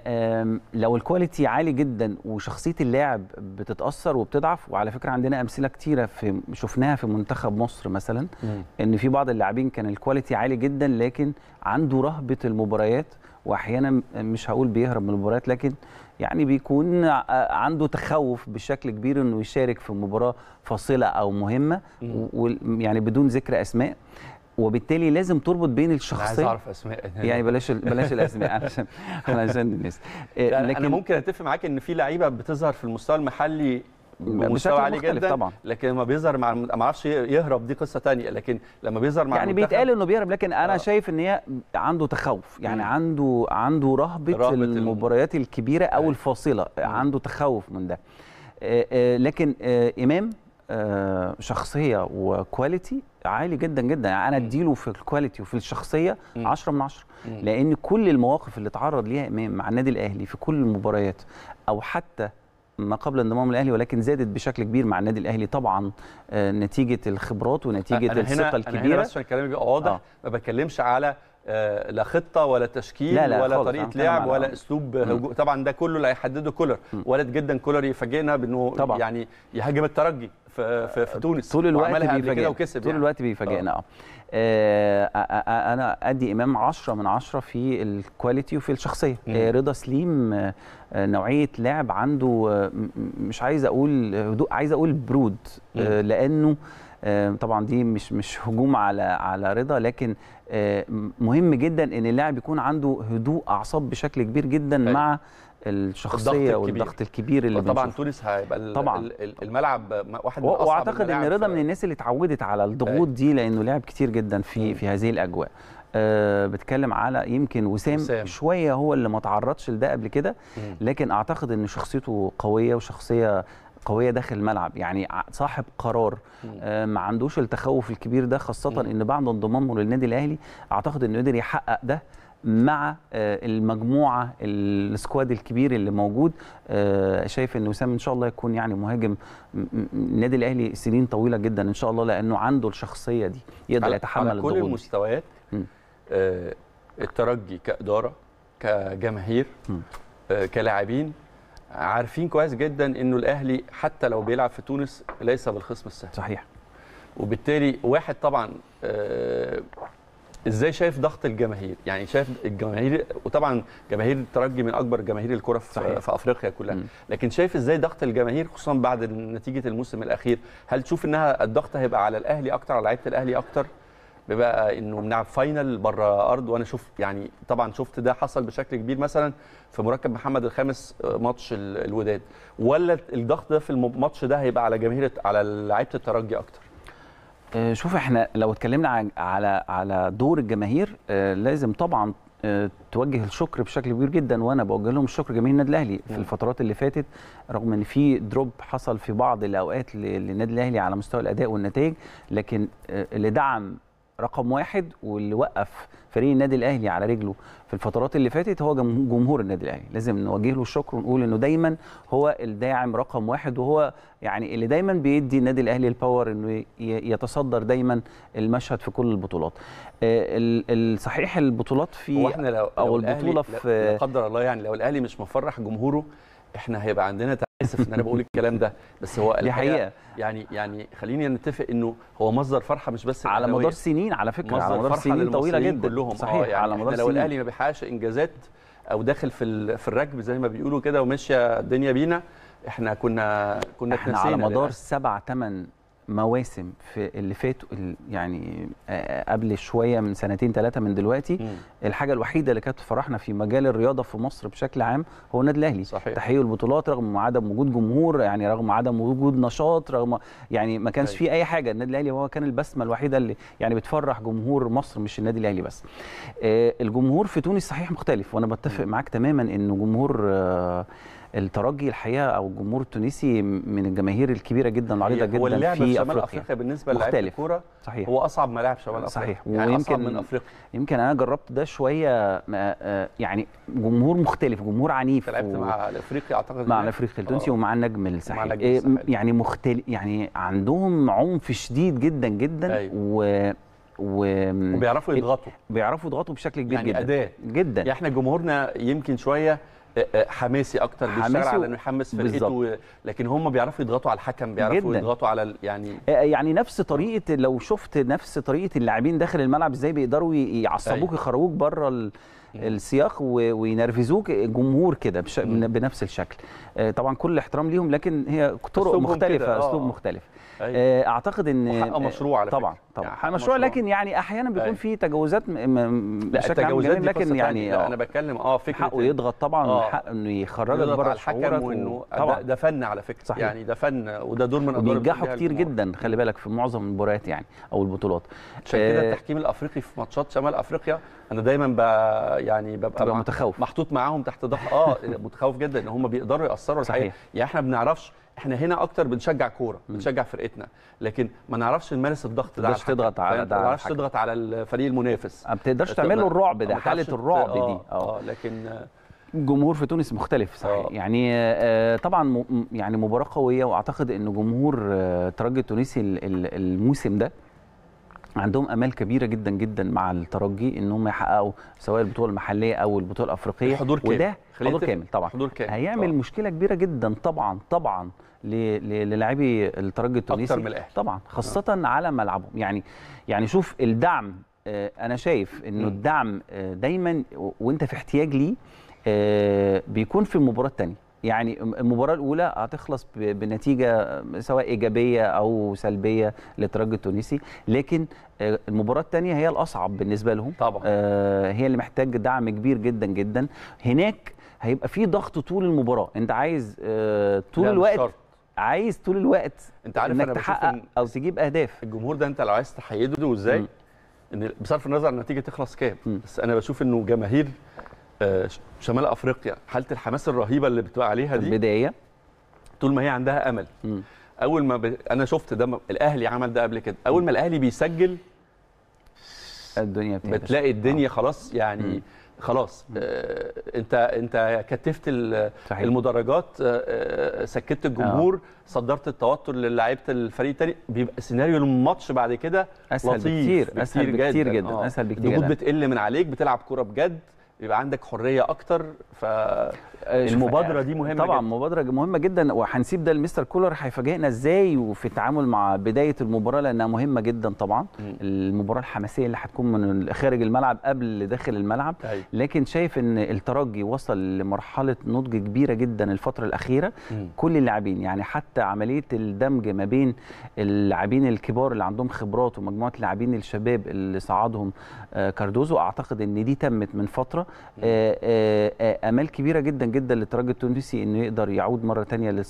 لو الكواليتي عالي جدا وشخصيه اللاعب بتتاثر وبتضعف وعلى فكره عندنا امثله كتيره في شفناها في منتخب مصر مثلا مم. ان في بعض اللاعبين كان الكواليتي عالي جدا لكن عنده رهبه المباريات واحيانا مش هقول بيهرب من المباريات لكن يعني بيكون عنده تخوف بشكل كبير انه يشارك في مباراه فاصله او مهمه ويعني بدون ذكر اسماء وبالتالي لازم تربط بين الشخصيه عايز اعرف اسماء يعني بلاش بلاش الاسماء عشان عشان الناس آه، لكن انا ممكن اتفق معاك ان في لعيبه بتظهر في المستوى المحلي بمستوى عالي جدا طبعا لكن لما بيظهر مع ما اعرفش يهرب دي قصه تانية لكن لما بيظهر مع يعني بيتقال انه بيهرب لكن انا آه. شايف ان هي عنده تخوف يعني مم. عنده عنده رهبه, رهبة المباريات الم... الكبيره او آه. الفاصله عنده تخوف من ده آه آه لكن آه امام آه شخصيه وكواليتي عالي جدا جدا يعني انا اديله في الكواليتي وفي الشخصيه 10 من 10 لان كل المواقف اللي اتعرض ليها امام مع النادي الاهلي في كل المباريات او حتى ما قبل انضمام الاهلي ولكن زادت بشكل كبير مع النادي الاهلي طبعا آه، نتيجه الخبرات ونتيجه الثقه الكبيره انا هنا الكلام بيبقى واضح آه. ما بتكلمش على آه، لا خطه ولا تشكيل لا لا ولا طريقه لعب ولا اسلوب هجوم طبعا ده كله اللي هيحدده كولر وارد جدا كولر يفاجئنا بانه طبعا. يعني يهاجم الترجي في, في, في تونس طول الوقت بيفاجئنا طول يعني. الوقت بيفاجئنا آه. آه،, آه، انا ادي امام 10 من 10 في الكواليتي وفي الشخصيه مم. رضا سليم نوعيه لعب عنده مش عايز اقول هدوء عايز اقول برود مم. لانه طبعا دي مش مش هجوم على على رضا لكن مهم جدا ان اللاعب يكون عنده هدوء اعصاب بشكل كبير جدا مع الشخصيه والضغط الكبير اللي طبعا تونس هيبقى طبعا الملعب واحد من اصعب واعتقد ان رضا من الناس اللي اتعودت على الضغوط دي لانه لعب كتير جدا في في هذه الاجواء أه بتكلم على يمكن وسام, وسام. شويه هو اللي ما تعرضش لده قبل كده لكن اعتقد ان شخصيته قويه وشخصيه قويه داخل الملعب يعني صاحب قرار آه، ما عندوش التخوف الكبير ده خاصه ان بعد انضمامه للنادي الاهلي اعتقد انه قدر يحقق ده مع آه، المجموعه السكواد الكبير اللي موجود آه، شايف ان وسام ان شاء الله يكون يعني مهاجم النادي الاهلي سنين طويله جدا ان شاء الله لانه عنده الشخصيه دي يقدر يتحمل الضغوط كل المستويات الترجي كاداره كجماهير كلاعبين عارفين كويس جدا انه الاهلي حتى لو بيلعب في تونس ليس بالخصم السهل صحيح وبالتالي واحد طبعا آه، ازاي شايف ضغط الجماهير يعني شايف الجماهير وطبعا جماهير الترجي من اكبر جماهير الكره في, صحيح. في افريقيا كلها م. لكن شايف ازاي ضغط الجماهير خصوصا بعد نتيجه الموسم الاخير هل تشوف انها الضغط هيبقى على الاهلي اكتر على لعيبه الاهلي اكتر بقى انه بنلعب فاينل بره ارض وانا شوف يعني طبعا شفت ده حصل بشكل كبير مثلا في مركب محمد الخامس آه، ماتش الوداد ولا الضغط ده في الماتش ده هيبقى على جماهير على لعيبه الترجي اكتر آه، شوف احنا لو اتكلمنا على على دور الجماهير آه، لازم طبعا توجه الشكر بشكل كبير جدا وانا بوجه لهم الشكر جميع النادي الاهلي في الفترات اللي فاتت رغم ان في دروب حصل في بعض الاوقات للنادي الاهلي على مستوى الاداء والنتائج لكن اللي دعم رقم واحد واللي وقف فريق النادي الاهلي على رجله في الفترات اللي فاتت هو جمهور النادي الاهلي لازم نوجه له الشكر ونقول انه دايما هو الداعم رقم واحد وهو يعني اللي دايما بيدي النادي الاهلي الباور انه يتصدر دايما المشهد في كل البطولات آه، الصحيح البطولات في هو احنا لو او البطوله في لا قدر الله يعني لو الاهلي مش مفرح جمهوره احنا هيبقى عندنا اسف ان انا بقول الكلام ده بس هو دي حقيقه يعني يعني خليني نتفق انه هو مصدر فرحه مش بس على مدار سنين على فكره على مدار سنين طويله جدا كلهم آه، صحيح آه يعني على مدار سنين لو الاهلي ما بيحققش انجازات او داخل في في الركب زي ما بيقولوا كده وماشيه الدنيا بينا احنا كنا كنا احنا على مدار سبع ثمان مواسم في اللي فاتوا يعني آه، آه، قبل شويه من سنتين ثلاثه من دلوقتي م. الحاجه الوحيده اللي كانت فرحنا في مجال الرياضه في مصر بشكل عام هو النادي الاهلي تحقيق البطولات رغم عدم وجود جمهور يعني رغم عدم وجود نشاط رغم يعني ما كانش أيوة. في اي حاجه النادي الاهلي هو كان البسمه الوحيده اللي يعني بتفرح جمهور مصر مش النادي الاهلي بس آه، الجمهور في تونس صحيح مختلف وانا بتفق معاك تماما ان جمهور آه الترجي الحقيقه او الجمهور التونسي من الجماهير الكبيره جدا العريضه جدا في افريقيا هو في شمال افريقيا, بالنسبه للاعب الكوره صحيح هو اصعب ملاعب شمال افريقيا صحيح يعني ويمكن أصعب من افريقيا يمكن انا جربت ده شويه آه، يعني جمهور مختلف جمهور عنيف لعبت و... مع الافريقي اعتقد مع الافريقي آه، التونسي ومع النجم الساحلي آه، يعني مختلف يعني عندهم عنف شديد جدا جدا أيوة. و و... وبيعرفوا يضغطوا بيعرفوا يضغطوا بشكل كبير يعني جدا أداة. جدا يعني احنا جمهورنا يمكن شويه آه، آه، حماسي اكتر بيشتغل على انه يحمس فرقته لكن هم بيعرفوا يضغطوا على الحكم بيعرفوا جداً. يضغطوا على يعني آه، يعني نفس طريقه لو شفت نفس طريقه اللاعبين داخل الملعب ازاي بيقدروا يعصبوك أيوة. يخرجوك بره ال... السياق وينرفزوك جمهور كده بش... بنفس الشكل طبعا كل الاحترام ليهم لكن هي طرق مختلفه اسلوب مختلف أيوة. آه، اعتقد ان حق آه، مشروع على طبعا فكرة. طبعا يعني حق مشروع لكن يعني احيانا بيكون أيوة. في تجاوزات م... لا التجاوزات لكن يعني لا آه، انا بتكلم اه فكره حقه يضغط طبعا آه. حق انه يخرجك بره الحكم وانه و... ده فن على فكره صحيح. يعني ده فن وده دور من ادوار بينجحوا كتير جدا خلي بالك في معظم المباريات يعني او البطولات عشان كده التحكيم الافريقي في ماتشات شمال افريقيا انا دايما ب... يعني ببقى متخوف محطوط معاهم تحت ضغط اه متخوف جدا ان هم بيقدروا ياثروا صحيح يعني احنا ما بنعرفش احنا هنا اكتر بنشجع كوره بنشجع فرقتنا لكن ما نعرفش نمارس الضغط ده على تضغط على ده ما تضغط على الفريق المنافس ما بتقدرش تعمل له الرعب ده حاله الرعب آه دي اه, آه. آه، لكن آه، جمهور في تونس مختلف صحيح أوه. يعني آه طبعا يعني مباراه قويه واعتقد ان جمهور آه الترجي التونسي الموسم ده عندهم امال كبيره جدا جدا مع الترجي ان هم يحققوا سواء البطوله المحليه او البطوله الافريقيه حضور كامل وده حضور كامل طبعا حضور كامل هيعمل أوه. مشكله كبيره جدا طبعا طبعا للاعبي الترجي التونسي اكتر من الاهلي طبعا آه. خاصه آه. على ملعبهم يعني يعني شوف الدعم آه، انا شايف انه الدعم آه، دايما وانت في احتياج ليه بيكون في المباراه الثانيه يعني المباراة الأولى هتخلص بنتيجة سواء إيجابية أو سلبية للترجي التونسي لكن المباراة الثانية هي الأصعب بالنسبة لهم طبعا هي اللي محتاج دعم كبير جدا جدا هناك هيبقى في ضغط طول المباراه انت عايز طول الوقت شرط. عايز طول الوقت انت عارف انك تحقق إن او تجيب اهداف الجمهور ده انت لو عايز تحيده ازاي ان بصرف النظر النتيجه تخلص كام بس انا بشوف انه جماهير آه، شمال افريقيا حاله الحماس الرهيبه اللي بتبقى عليها دي البدايه طول ما هي عندها امل اول ما ب... انا شفت ده الاهلي عمل ده قبل كده اول ما الاهلي بيسجل الدنيا بتهدش. بتلاقي الدنيا آه. خلاص يعني مم. خلاص آه انت انت كتفت المدرجات آه, آه، سكت الجمهور آه. صدرت التوتر للاعيبه الفريق الثاني بيبقى سيناريو الماتش بعد كده اسهل لطيف بكتير, بكتير اسهل بكتير جدا, جداً. آه. اسهل بكتير الضغوط بتقل من عليك بتلعب كوره بجد يبقى عندك حريه اكتر ف آه، المبادره آه، دي مهمه طبعا جداً. مبادره مهمه جدا وهنسيب ده لمستر كولر هيفاجئنا ازاي وفي التعامل مع بدايه المباراه لانها مهمه جدا طبعا م. المباراه الحماسيه اللي هتكون من خارج الملعب قبل داخل الملعب هي. أيوة. لكن شايف ان الترجي وصل لمرحله نضج كبيره جدا الفتره الاخيره م. كل اللاعبين يعني حتى عمليه الدمج ما بين اللاعبين الكبار اللي عندهم خبرات ومجموعه اللاعبين الشباب اللي صعدهم آه، كاردوزو اعتقد ان دي تمت من فتره آه، آه، آه، امال كبيره جدا جدا للترجي التونسي انه يقدر يعود مره ثانيه لل...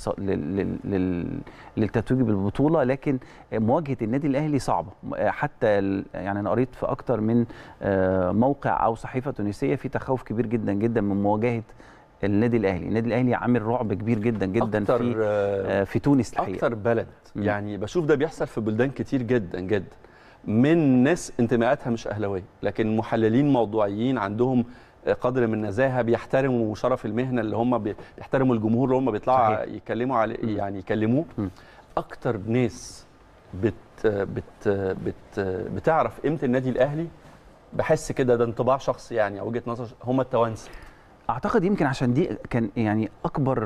لل... للتتويج بالبطوله لكن مواجهه النادي الاهلي صعبه حتى يعني انا قريت في اكثر من موقع او صحيفه تونسيه في تخوف كبير جدا جدا من مواجهه النادي الاهلي النادي الاهلي عامل رعب كبير جدا جدا أكتر في في تونس الحقيقه اكثر بلد يعني بشوف ده بيحصل في بلدان كتير جدا جدا من ناس انتماءاتها مش اهلاويه لكن محللين موضوعيين عندهم قدر من النزاهه بيحترموا شرف المهنه اللي هم بيحترموا الجمهور اللي هم بيطلعوا يكلموا يتكلموا عليه يعني يكلموه اكتر ناس بت بت بت بتعرف قيمه النادي الاهلي بحس كده ده انطباع شخصي يعني او وجهه نظر هم التوانسه اعتقد يمكن عشان دي كان يعني اكبر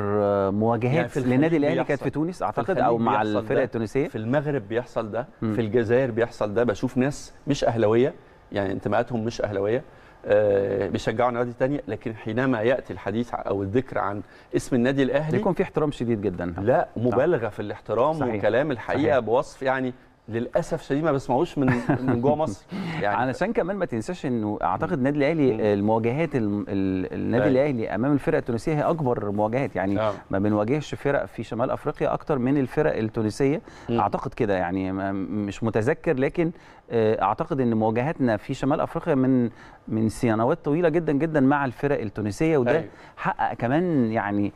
مواجهات يعني للنادي الاهلي كانت في تونس اعتقد في او مع الفرق التونسيه في المغرب بيحصل ده م. في الجزائر بيحصل ده بشوف ناس مش اهلاويه يعني انتماءاتهم مش اهلاويه آه، بيشجعوا نوادي تانية لكن حينما ياتي الحديث او الذكر عن اسم النادي الاهلي يكون في احترام شديد جدا لا نعم. مبالغه في الاحترام صحيح. وكلام الحقيقه صحيح. بوصف يعني للاسف شديد ما بسمعوش من من جوه مصر يعني علشان كمان ما تنساش انه اعتقد النادي الاهلي أيوة. المواجهات النادي الاهلي امام الفرق التونسيه هي اكبر مواجهات يعني نعم. ما بنواجهش فرق في شمال افريقيا اكتر من الفرق التونسيه اعتقد كده يعني مش متذكر لكن آه، اعتقد ان مواجهاتنا في شمال افريقيا من من سنوات طويله جدا جدا مع الفرق التونسيه وده أيوة. حقق كمان يعني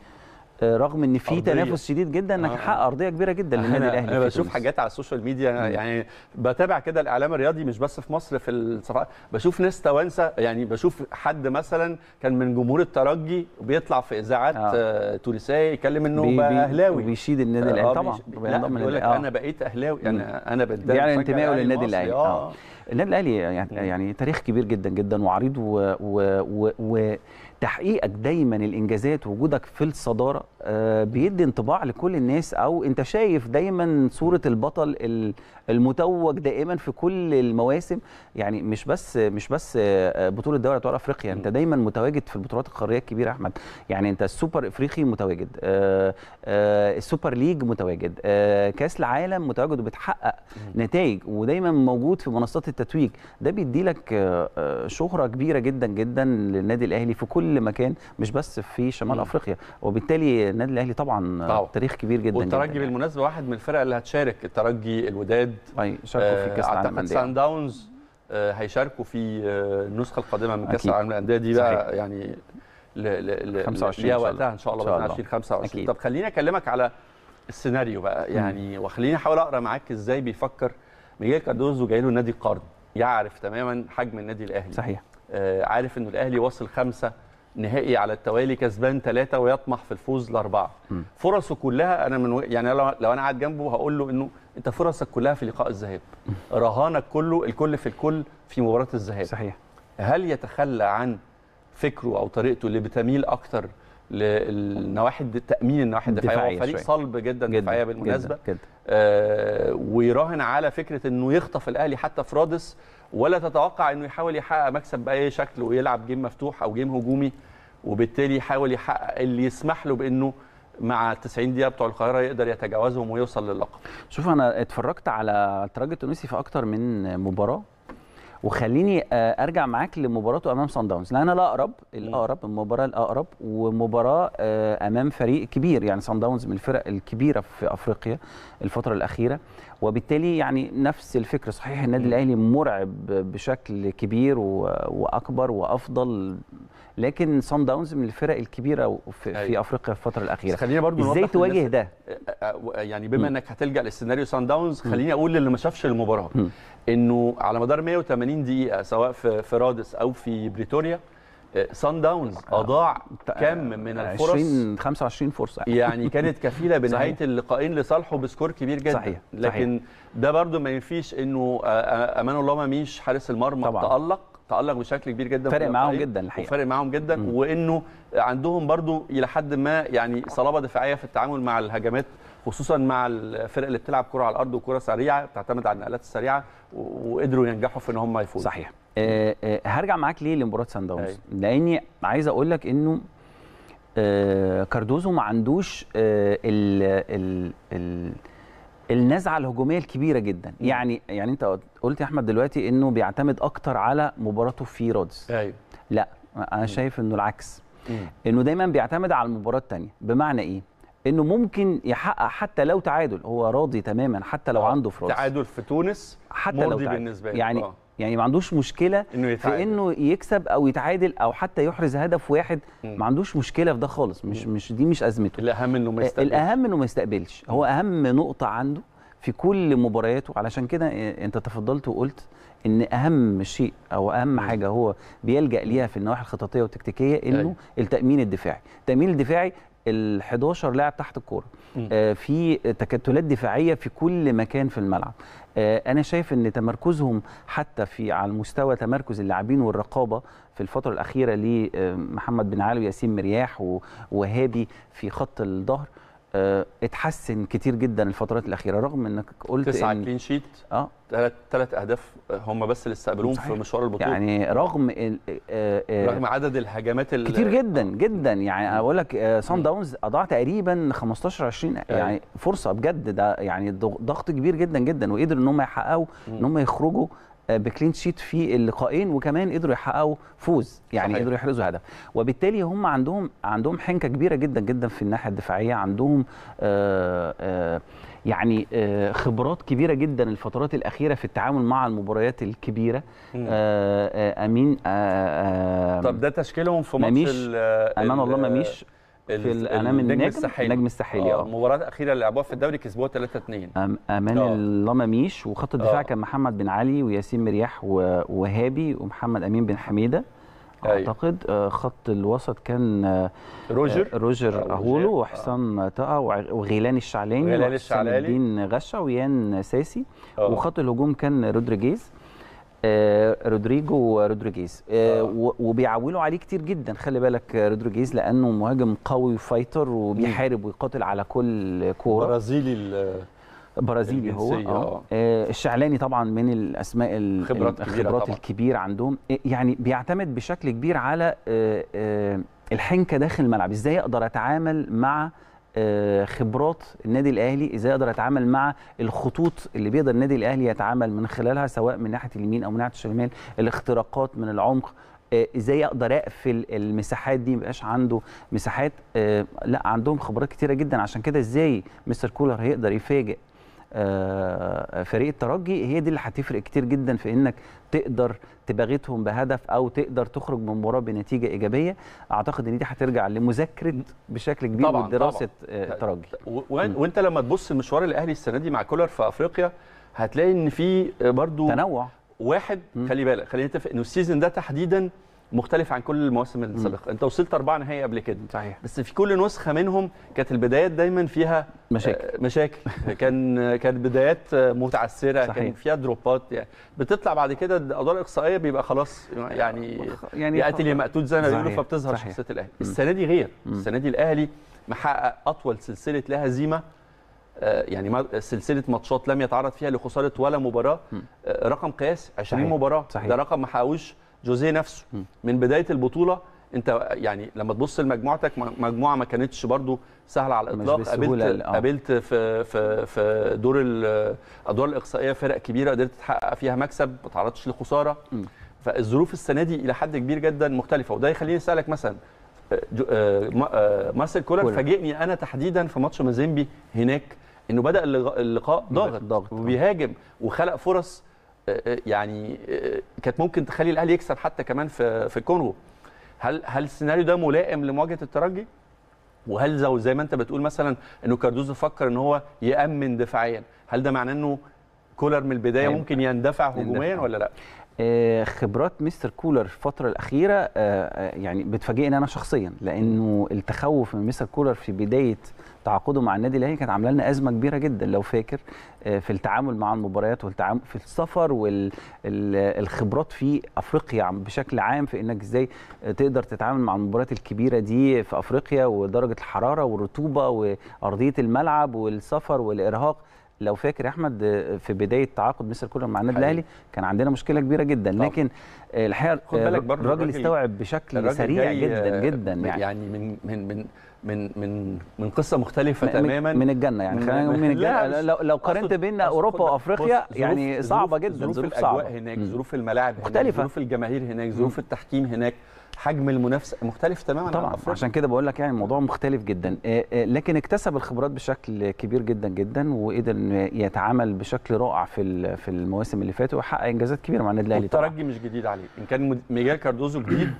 آه، رغم ان في تنافس شديد جدا انك آه. حقق ارضيه كبيره جدا للنادي الاهلي انا بشوف حاجات على السوشيال ميديا يعني بتابع كده الاعلام الرياضي مش بس في مصر في الصفحات بشوف ناس توانسه يعني بشوف حد مثلا كان من جمهور الترجي بيطلع في اذاعات آه. آه، تونسيه يكلم انه بي بقى اهلاوي بيشيد النادي الاهلي طبعا بيقول لك انا بقيت اهلاوي انا انا بدي يعني انتمائه للنادي الاهلي اه النادي الاهلي يعني, يعني تاريخ كبير جدا جدا وعريض و, و, و, و تحقيقك دايما الانجازات وجودك في الصداره آه، بيدي انطباع لكل الناس او انت شايف دايما صوره البطل المتوج دائما في كل المواسم يعني مش بس مش بس آه، آه، بطوله دوري ابطال افريقيا انت دايما متواجد في البطولات القاريه الكبيره احمد يعني انت السوبر افريقي متواجد السوبر ليج متواجد كاس العالم متواجد وبتحقق نتائج ودايما موجود في منصات التتويج ده بيدي لك شهره كبيره جدا جدا للنادي الاهلي في كل كل مكان مش بس في شمال م. افريقيا وبالتالي النادي الاهلي طبعا طبعا تاريخ كبير جدا والترجي يعني. بالمناسبه واحد من الفرق اللي هتشارك الترجي الوداد اي شاركوا في كاس العالم اعتقد سان داونز آه، هيشاركوا في آه، النسخه القادمه من كاس العالم للانديه دي بقى صحيح. يعني ل ل 25 ليها وقتها ان شاء الله 22 25 أكيد. طب خليني اكلمك على السيناريو بقى يعني وخليني احاول اقرا معاك ازاي بيفكر ميغيل كاردوزو جاي له نادي قرض يعرف تماما حجم النادي الاهلي صحيح آه عارف انه الاهلي واصل خمسه نهائي على التوالي كسبان ثلاثه ويطمح في الفوز لاربعه فرصه كلها انا من و... يعني لو, لو انا قاعد جنبه هقول له انه انت فرصك كلها في لقاء الذهاب رهانك كله الكل في الكل في مباراه الذهاب صحيح هل يتخلى عن فكره او طريقته اللي بتميل اكتر للنواحي تامين النواحي الدفاعيه هو فريق صلب جدا, جداً دفاعيه بالمناسبه جداً جداً. آه ويراهن على فكره انه يخطف الاهلي حتى في رادس ولا تتوقع انه يحاول يحقق مكسب باي شكل ويلعب جيم مفتوح او جيم هجومي وبالتالي يحاول يحقق اللي يسمح له بانه مع ال 90 دقيقه بتوع القاهره يقدر يتجاوزهم ويوصل للقب. شوف انا اتفرجت على ترجي التونسي في اكتر من مباراه وخليني آه، ارجع معاك لمباراته امام سان داونز لان الاقرب الاقرب المباراه الاقرب ومباراه آه، امام فريق كبير يعني سان داونز من الفرق الكبيره في افريقيا الفتره الاخيره وبالتالي يعني نفس الفكره صحيح النادي الاهلي مرعب بشكل كبير واكبر وافضل لكن سان داونز من الفرق الكبيره في, أيوة. في افريقيا في الفتره الاخيره خلينا برضو ازاي تواجه ده أه، أه، أه، يعني بما انك هتلجا للسيناريو سان داونز خليني اقول للي ما شافش المباراه انه على مدار 180 دقيقه سواء في رادس او في بريتوريا سان آه. داونز اضاع كم من الفرص 20 25 فرصه يعني كانت كفيله بنهايه اللقاءين لصالحه بسكور كبير جدا صحيح. لكن صحيح. ده برده ما ينفيش انه آه، آه، امان الله ميش حارس المرمى تالق تالق بشكل كبير جدا فرق معاهم جدا الحقيقه فرق معاهم جدا م. وانه عندهم برضو الى حد ما يعني صلابه دفاعيه في التعامل مع الهجمات خصوصا مع الفرق اللي بتلعب كره على الارض وكره سريعه بتعتمد على النقلات السريعه وقدروا ينجحوا في ان هم يفوزوا صحيح أه, آه، هرجع معاك ليه لمباراه سان داونز لاني عايز اقول لك انه أه كاردوزو ما عندوش أه ال ال ال النزعه الهجوميه الكبيره جدا يعني يعني انت قلت يا احمد دلوقتي انه بيعتمد اكتر على مباراته في رودز ايوه لا انا شايف انه العكس انه دايما بيعتمد على المباراه الثانيه بمعنى ايه انه ممكن يحقق حتى لو تعادل هو راضي تماما حتى لو آه، عنده فرص تعادل في تونس حتى مرضي لو تعادل. بالنسبه له يعني أوه. يعني ما عندوش مشكله إنه يتعادل. في انه يكسب او يتعادل او حتى يحرز هدف واحد م. ما عندوش مشكله في ده خالص مش م. مش دي مش ازمته الاهم انه ما آه، يستقبلش الاهم انه ما يستقبلش هو اهم نقطه عنده في كل مبارياته علشان كده آه، انت تفضلت وقلت ان اهم شيء او اهم حاجه هو بيلجا ليها في النواحي الخططيه والتكتيكيه انه أيوة. التامين الدفاعي التامين الدفاعي ال 11 لاعب تحت الكوره آه، في تكتلات دفاعيه في كل مكان في الملعب آه، انا شايف ان تمركزهم حتى في على المستوى تمركز اللاعبين والرقابه في الفتره الاخيره لمحمد بن علي وياسين مرياح ووهابي في خط الظهر آه، اتحسن كتير جدا الفترات الاخيره رغم انك قلت تسعه إن كلين شيت اه ثلاث ثلاث اهداف آه، هم بس اللي استقبلوهم في مشوار البطوله يعني رغم ال آه آه رغم عدد الهجمات كتير جدا جدا يعني اقول لك سان آه، داونز اضاع تقريبا 15 20 أيوه. يعني فرصه بجد ده يعني ضغط كبير جدا جدا وقدروا ان هم يحققوا ان هم يخرجوا بكلين شيت في اللقاءين وكمان قدروا يحققوا فوز يعني صحيح. قدروا يحرزوا هدف وبالتالي هم عندهم عندهم حنكه كبيره جدا جدا في الناحيه الدفاعيه عندهم آآ آه، آآ آه، يعني آه، خبرات كبيره جدا الفترات الاخيره في التعامل مع المباريات الكبيره امين آآ طب ده تشكيلهم في ماتش امان الله مميش في الامام النجم الساحلي النجم الساحلي اه المباراه آه. الاخيره اللي لعبوها في الدوري كسبوها 3 2 امان آه. اللماميش وخط الدفاع آه. كان محمد بن علي وياسين مرياح ووهابي ومحمد امين بن حميده أيوه. اعتقد أيوة. خط الوسط كان روجر روجر اهولو وحسام طه وغيلان الشعلاني وغيلان الشعلاني وحسام الدين غشه ويان ساسي أوه. وخط الهجوم كان رودريجيز آه، رودريجو رودريجيز آه، آه. وبيعولوا عليه كتير جدا خلي بالك رودريجيز لانه مهاجم قوي وفايتر وبيحارب ويقاتل على كل كوره برازيلي برازيلي هو آه. الشعلاني طبعا من الاسماء الخبرات الخبرات الكبير عندهم يعني بيعتمد بشكل كبير على الحنكه داخل الملعب ازاي اقدر اتعامل مع آه، خبرات النادي الاهلي ازاي اقدر اتعامل مع الخطوط اللي بيقدر النادي الاهلي يتعامل من خلالها سواء من ناحيه اليمين او من ناحيه الشمال الاختراقات من العمق آه، ازاي اقدر اقفل المساحات دي مبقاش عنده مساحات آه، لا عندهم خبرات كتيره جدا عشان كده ازاي مستر كولر هيقدر يفاجئ فريق الترجي هي دي اللي هتفرق كتير جدا في انك تقدر تباغتهم بهدف او تقدر تخرج من المباراه بنتيجه ايجابيه اعتقد ان دي هترجع لمذاكره بشكل كبير طبعًا ودراسه الترجي آه، وانت لما تبص المشوار الاهلي السنه دي مع كولر في افريقيا هتلاقي ان في برضو تنوع واحد خلي بالك خلينا نتفق انه السيزون ده تحديدا مختلف عن كل المواسم السابقه انت وصلت اربع نهائي قبل كده صحيح بس في كل نسخه منهم كانت البدايات دايما فيها مشاكل آه، مشاكل كان كانت بدايات آه، متعثره صحيح. كان فيها دروبات يعني بتطلع بعد كده الادوار الاقصائيه بيبقى خلاص يعني يعني ياتي لي مأتوت زي ما بيقولوا فبتظهر شخصيه الاهلي السنه دي غير مم. السنه دي الاهلي محقق اطول سلسله لا هزيمه آه، يعني سلسله ماتشات لم يتعرض فيها لخساره ولا مباراه رقم قياسي 20 مباراه صحيح. ده رقم ما حققوش جوزيه نفسه من بدايه البطوله انت يعني لما تبص لمجموعتك مجموعه ما كانتش برضو سهله على الاطلاق قابلت آه. قابلت في في في دور الادوار الاقصائيه فرق كبيره قدرت تحقق فيها مكسب ما تعرضتش لخساره فالظروف السنه دي الى حد كبير جدا مختلفه وده يخليني اسالك مثلا آه، آه، مارسيل كولر فاجئني انا تحديدا في ماتش مازيمبي هناك انه بدا اللقاء ضاغط وبيهاجم وخلق فرص آه، آه، يعني آه، كانت ممكن تخلي الاهلي يكسب حتى كمان في في الكونغو هل هل السيناريو ده ملائم لمواجهه الترجي وهل زو زي ما انت بتقول مثلا انه كاردوزو فكر ان هو يامن دفاعيا هل ده معناه انه كولر من البدايه أيوة. ممكن يندفع هجوميا ولا لا خبرات مستر كولر الفترة الأخيرة يعني بتفاجئني أنا شخصيا لأنه التخوف من مستر كولر في بداية تعاقده مع النادي الاهلي كانت عامله لنا ازمه كبيره جدا لو فاكر آه، في التعامل مع المباريات والتعامل في السفر والخبرات في افريقيا بشكل عام في انك ازاي تقدر تتعامل مع المباريات الكبيره دي في افريقيا ودرجه الحراره والرطوبه وارضيه الملعب والسفر والارهاق لو فاكر يا احمد آه، في بدايه تعاقد مستر كولر مع النادي الاهلي كان عندنا مشكله كبيره جدا طبعا. لكن الحقيقه الراجل استوعب بشكل سريع جدا جدا آه، يعني, يعني من من من من من من قصه مختلفه من تماما من الجنه يعني خلينا من, من الجنه لو, لو قارنت بين اوروبا وافريقيا يعني صعبه جدا ظروف, ظروف الاجواء صعبة. هناك ظروف الملاعب مختلفه ظروف الجماهير هناك ظروف التحكيم هناك حجم المنافسه مختلف تماما طبعا عن أفريقيا. عشان كده بقول لك يعني الموضوع مختلف جدا آه، آه، لكن اكتسب الخبرات بشكل كبير جدا جدا وقدر يتعامل بشكل رائع في في المواسم اللي فاتت وحقق انجازات كبيره مع النادي الاهلي الترجي مش جديد عليه ان كان ميجال كاردوزو جديد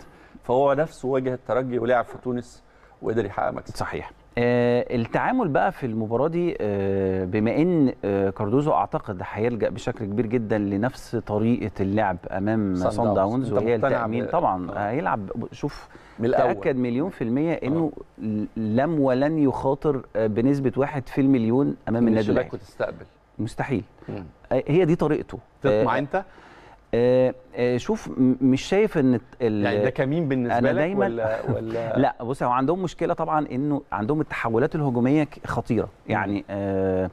فهو نفسه واجه الترجي ولعب في تونس وقدر يحقق مكسب صحيح آه، التعامل بقى في المباراه دي آه، بما ان آه، كاردوزو اعتقد هيلجا بشكل كبير جدا لنفس طريقه اللعب امام سان داونز وهي التامين طبعا هيلعب شوف من الأول. تاكد مليون في الميه انه آه. لم ولن يخاطر بنسبه واحد في المليون امام النادي الاهلي تستقبل مستحيل مم. هي دي طريقته تطمع انت آه، آه، شوف مش شايف ان ال... يعني ده كمين بالنسبه أنا لك دايما ولا ولا لا بص هو عندهم مشكله طبعا انه عندهم التحولات الهجوميه خطيره يعني آه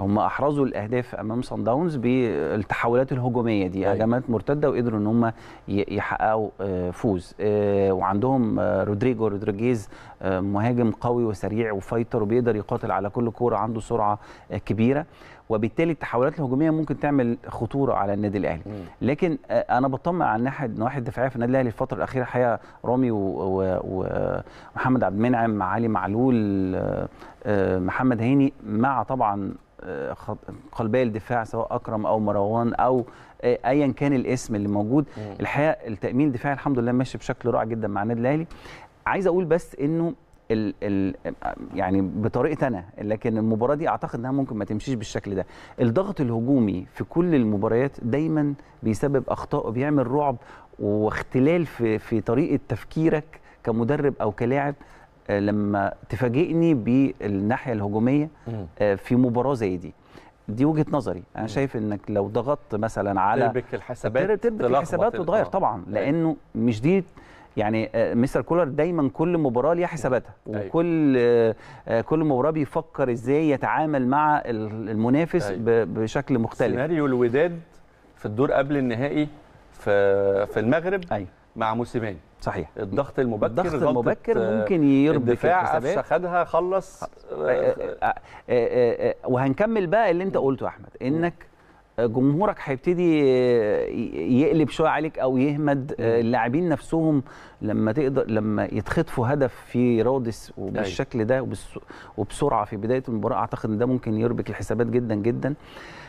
هم احرزوا الاهداف امام صن داونز بالتحولات الهجوميه دي هجمات أيوة. مرتده وقدروا ان هم يحققوا آه، فوز آه، وعندهم آه، رودريجو رودريجيز مهاجم قوي وسريع وفايتر وبيقدر يقاتل على كل كوره عنده سرعه كبيره وبالتالي التحولات الهجوميه ممكن تعمل خطوره على النادي الاهلي لكن انا بطمن على الناحيه النواحي الدفاعيه في النادي الاهلي الفتره الاخيره حقيقه رامي ومحمد عبد المنعم علي معلول محمد هاني مع طبعا آه، قلبي الدفاع سواء اكرم او مروان او آه، ايا كان الاسم اللي موجود الحقيقه التامين الدفاعي الحمد لله ماشي بشكل رائع جدا مع النادي الاهلي عايز اقول بس انه الـ الـ يعني بطريقه انا لكن المباراه دي اعتقد انها ممكن ما تمشيش بالشكل ده الضغط الهجومي في كل المباريات دايما بيسبب اخطاء وبيعمل رعب واختلال في في طريقه تفكيرك كمدرب او كلاعب آه، لما تفاجئني بالناحيه الهجوميه آه، في مباراه زي دي دي وجهه نظري انا شايف انك لو ضغطت مثلا على تربك الحسابات تربك الحسابات وتغير آه. طبعا أيوه. لانه مش دي يعني مستر كولر دايما كل مباراه ليها حساباتها أيوه. وكل كل مباراه بيفكر ازاي يتعامل مع المنافس أيوه. بشكل مختلف سيناريو الوداد في الدور قبل النهائي في في المغرب ايوه مع موسيماني صحيح الضغط المبكر الضغط المبكر ممكن يربي الدفاع قفشه خدها خلص وهنكمل بقى اللي انت قلته يا احمد انك جمهورك هيبتدي يقلب شويه عليك او يهمد آه، اللاعبين نفسهم لما تقدر لما يتخطفوا هدف في رادس وبالشكل أيوة. ده وبسرعه في بدايه المباراه اعتقد ان ده ممكن يربك الحسابات جدا جدا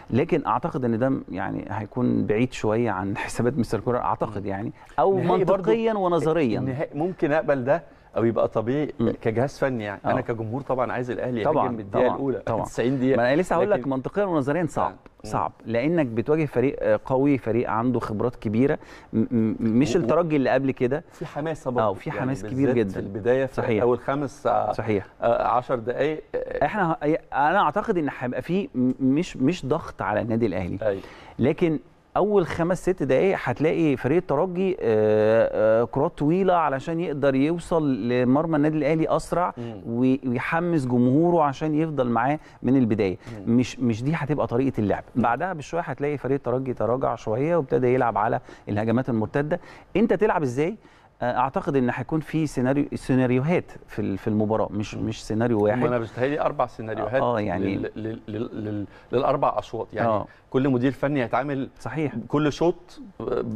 لكن اعتقد ان ده يعني هيكون بعيد شويه عن حسابات مستر كولر اعتقد يعني او منطقيا ونظريا ممكن اقبل ده او يبقى طبيعي كجهاز فني يعني أوه. انا آه. كجمهور طبعا عايز الاهلي طبعا من الدقيقه الاولى طبعا 90 دقيقه ما انا لسه هقول لك منطقيا ونظريا صعب صعب لانك بتواجه فريق قوي فريق عنده خبرات كبيره مش و... الترجي اللي قبل كده في حماسه برضه اه يعني، في حماس يعني كبير جدا في البدايه في صحيح. اول خمس آه، صحيح 10 آه، دقائق احنا انا اعتقد ان هيبقى في مش مش ضغط على النادي الاهلي أي. لكن اول خمس ست دقائق هتلاقي فريق الترجي آه، آه، كرات طويله علشان يقدر يوصل لمرمى النادي الاهلي اسرع ويحمس جمهوره عشان يفضل معاه من البدايه مش مش دي هتبقى طريقه اللعب بعدها بشويه هتلاقي فريق الترجي تراجع شويه وابتدى يلعب على الهجمات المرتده انت تلعب ازاي آه، اعتقد ان هيكون في سيناريو سيناريوهات في في المباراه مش مش سيناريو واحد انا بستهيألي اربع سيناريوهات آه،, اه يعني لل... لل... لل... للاربع اشواط يعني آه. كل مدير فني هيتعامل صحيح كل شوط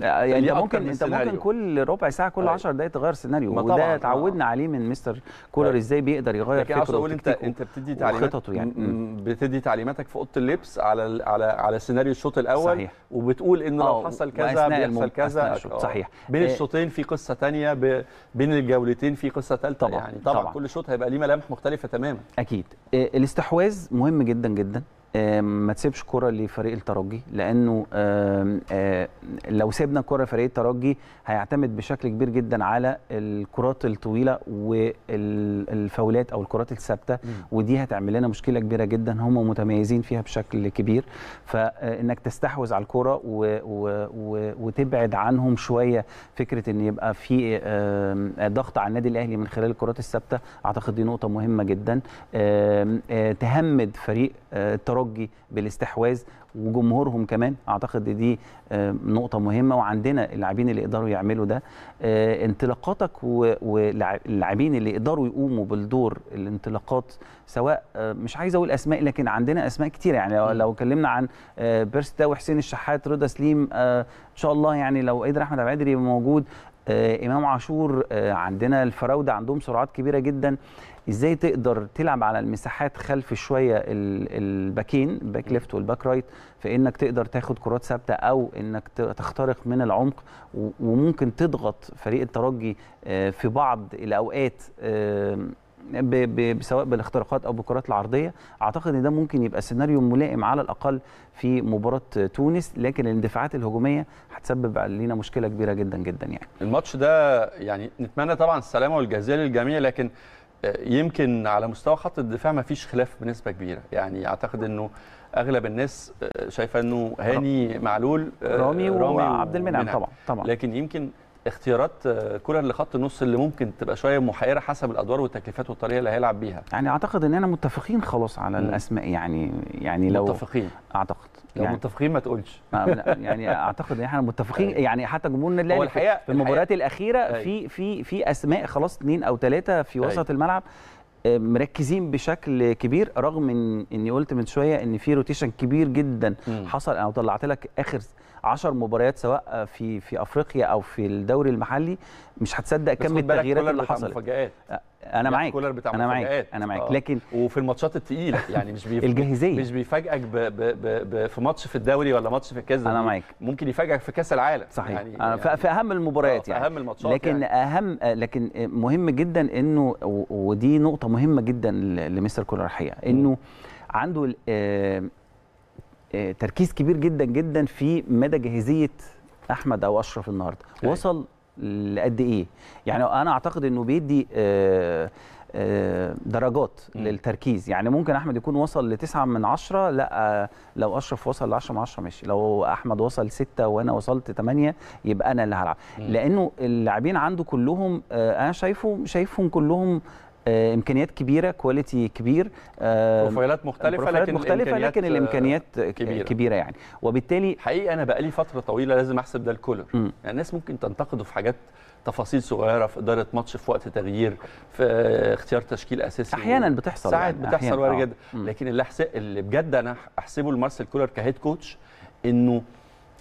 آه، يعني ممكن انت ممكن كل ربع ساعه كل 10 أيوه. دقائق تغير سيناريو وده اتعودنا آه. عليه من مستر كولر آه. ازاي بيقدر يغير لكن فكره اقول انت انت بتدي تعليمات يعني بتدي تعليماتك في اوضه اللبس على على على سيناريو الشوط الاول صحيح وبتقول ان لو حصل كذا بيحصل كذا صحيح بين الشوطين في قصه ثانيه ثانيه بين الجولتين في قصه ثالثه طبعا يعني طبعا, طبعًا. كل شوط هيبقى ليه ملامح مختلفه تماما اكيد إيه، الاستحواذ مهم جدا جدا ما تسيبش كره لفريق الترجي لانه لو سيبنا كره لفريق الترجي هيعتمد بشكل كبير جدا على الكرات الطويله والفاولات او الكرات الثابته ودي هتعمل لنا مشكله كبيره جدا هم متميزين فيها بشكل كبير فانك تستحوذ على الكره وتبعد عنهم شويه فكره ان يبقى في ضغط على النادي الاهلي من خلال الكرات الثابته اعتقد دي نقطه مهمه جدا تهمد فريق الترجي الحجي بالاستحواذ وجمهورهم كمان اعتقد دي آه، نقطه مهمه وعندنا اللاعبين اللي يقدروا يعملوا ده آه، انطلاقاتك واللاعبين اللي يقدروا يقوموا بالدور الانطلاقات سواء آه، مش عايز اقول اسماء لكن عندنا اسماء كتير يعني لو اتكلمنا عن بيرستا وحسين الشحات رضا سليم ان شاء الله يعني لو قدر احمد عبد القادر موجود امام عاشور عندنا الفراوده عندهم سرعات كبيره جدا ازاي تقدر تلعب على المساحات خلف شويه الباكين الباك ليفت والباك رايت في انك تقدر تاخد كرات ثابته او انك تخترق من العمق وممكن تضغط فريق الترجي آه، في بعض الاوقات آه، سواء بالاختراقات او بالكرات العرضيه اعتقد ان ده ممكن يبقى سيناريو ملائم على الاقل في مباراه تونس لكن الاندفاعات الهجوميه هتسبب لنا مشكله كبيره جدا جدا يعني الماتش ده يعني نتمنى طبعا السلامه والجزيه للجميع لكن يمكن على مستوى خط الدفاع ما فيش خلاف بنسبه كبيره يعني اعتقد انه اغلب الناس آه، شايفه انه هاني معلول آه، رامي, رامي وعبد المنعم طبعا طبعا لكن يمكن اختيارات آه، كولر لخط النص اللي ممكن تبقى شويه محيره حسب الادوار والتكليفات والطريقه اللي هيلعب بيها يعني اعتقد اننا متفقين خلاص على الاسماء يعني يعني لو متفقين اعتقد لو يعني متفقين ما تقولش يعني اعتقد ان احنا متفقين طيب. يعني حتى جمهور النادي الاهلي الحقيقه في المباريات الاخيره أي. طيب. في في في اسماء خلاص اثنين او ثلاثه في طيب. وسط أي. الملعب آه، مركزين بشكل كبير رغم ان اني قلت من شويه ان في روتيشن كبير جدا حصل انا طلعت لك اخر 10 مباريات سواء في في افريقيا او في الدوري المحلي مش هتصدق كم التغييرات اللي حصلت مفاجآت. انا معاك كولر بتاع انا معاك انا معاك آه. لكن وفي الماتشات الثقيله يعني مش بيف... الجاهزيه مش بيفاجئك ب... ب... ب... ب... في ماتش في الدوري ولا ماتش في الكاس انا معاك ممكن يفاجئك في كاس العالم صحيح يعني, يعني... في... اهم المباريات آه يعني اهم الماتشات لكن يعني. اهم آه، لكن آه، مهم جدا انه ودي نقطه مهمه جدا لمستر كولر الحقيقه انه عنده آه، آه، تركيز كبير جدا جدا في مدى جاهزيه احمد او اشرف النهارده أي. أيوة. وصل لقد ايه يعني انا اعتقد انه بيدي آه، آه، درجات م. للتركيز يعني ممكن احمد يكون وصل لتسعة من عشرة لا لو اشرف وصل لعشرة من عشرة ماشي لو احمد وصل ستة وانا وصلت تمانية يبقى انا اللي هلعب لانه اللاعبين عنده كلهم انا شايفه شايفهم كلهم آه، امكانيات كبيره كواليتي كبير آه، بروفايلات مختلفه بروفايلات لكن مختلفه لكن الامكانيات كبيره, كبيره يعني وبالتالي حقيقي انا بقالي فتره طويله لازم احسب ده الكولر يعني الناس ممكن تنتقده في حاجات تفاصيل صغيره في اداره ماتش في وقت تغيير في اختيار تشكيل اساسي احيانا بتحصل ساعات يعني. بتحصل وارد آه. جدا لكن اللي, اللي بجد انا احسبه لمارسيل كولر كهيد كوتش انه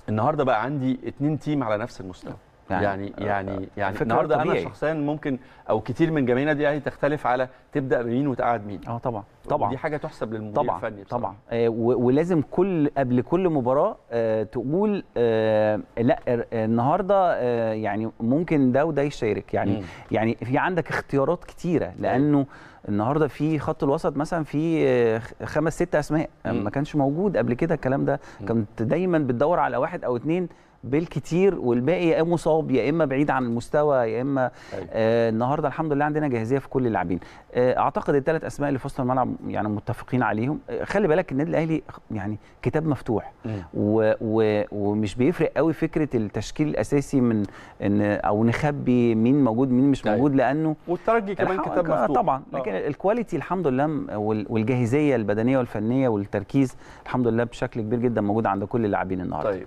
النهارده بقى عندي اتنين تيم على نفس المستوى يعني يعني آه، يعني, آه، يعني النهارده انا شخصيا ممكن او كتير من جماهير النادي الاهلي تختلف على تبدا بمين وتقعد مين اه طبعا طبعا دي حاجه تحسب للمدير طبعًا الفني بصراحة. طبعا الفني طبعا طبعا اه ولازم كل قبل كل مباراه آه تقول آه لا آه، النهارده آه يعني ممكن ده وده يشارك يعني م. يعني في عندك اختيارات كتيره أيوه. لانه النهارده في خط الوسط مثلا في خمس ست اسماء ما كانش موجود قبل كده الكلام ده كنت دايما بتدور على واحد او اتنين بالكتير والباقي يا اما مصاب يا اما بعيد عن المستوى يا اما أيوة. آه النهارده الحمد لله عندنا جاهزيه في كل اللاعبين آه اعتقد الثلاث اسماء اللي في وسط الملعب يعني متفقين عليهم آه خلي بالك النادي الاهلي يعني كتاب مفتوح و و ومش بيفرق قوي فكره التشكيل الاساسي من ان او نخبي مين موجود مين مش موجود أيوة. لانه والترجي كمان كتاب مفتوح طبعا آه. لكن الكواليتي الحمد لله والجاهزيه البدنيه والفنيه والتركيز الحمد لله بشكل كبير جدا موجود عند كل اللاعبين النهارده طيب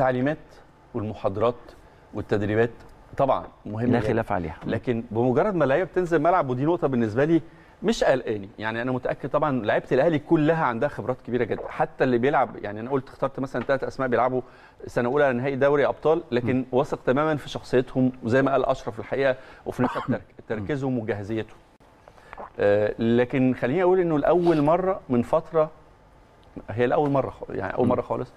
التعليمات والمحاضرات والتدريبات طبعا مهمه لا خلاف عليها لكن بمجرد ما اللعيبه بتنزل ملعب ودي نقطه بالنسبه لي مش قلقاني يعني انا متاكد طبعا لعيبه الاهلي كلها عندها خبرات كبيره جدا حتى اللي بيلعب يعني انا قلت اخترت مثلا ثلاث اسماء بيلعبوا سنه اولى نهائي دوري ابطال لكن واثق تماما في شخصيتهم وزي ما قال اشرف الحقيقه وفي نفس تركيزهم وجاهزيتهم آه لكن خليني اقول انه لاول مره من فتره هي لاول مره يعني اول مره خالص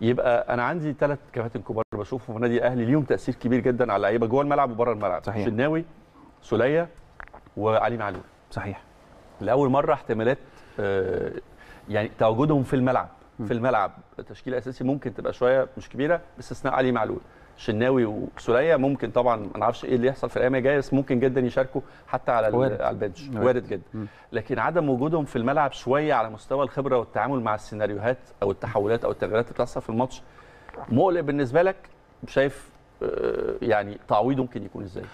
يبقى انا عندي ثلاث كباتن كبار بشوفهم في نادي الاهلي ليهم تاثير كبير جدا على اللعيبه جوه الملعب وبره الملعب صحيح شناوي سوليه وعلي معلول صحيح لاول مره احتمالات آه، يعني تواجدهم في الملعب في الملعب تشكيله اساسي ممكن تبقى شويه مش كبيره باستثناء علي معلول شناوي وسوليه ممكن طبعا ما نعرفش ايه اللي يحصل في الايام الجايه بس ممكن جدا يشاركوا حتى على وارد. على البنش وارد جدا مم. لكن عدم وجودهم في الملعب شويه على مستوى الخبره والتعامل مع السيناريوهات او التحولات او التغييرات اللي بتحصل في الماتش مقلق بالنسبه لك شايف آه، يعني تعويض ممكن يكون ازاي؟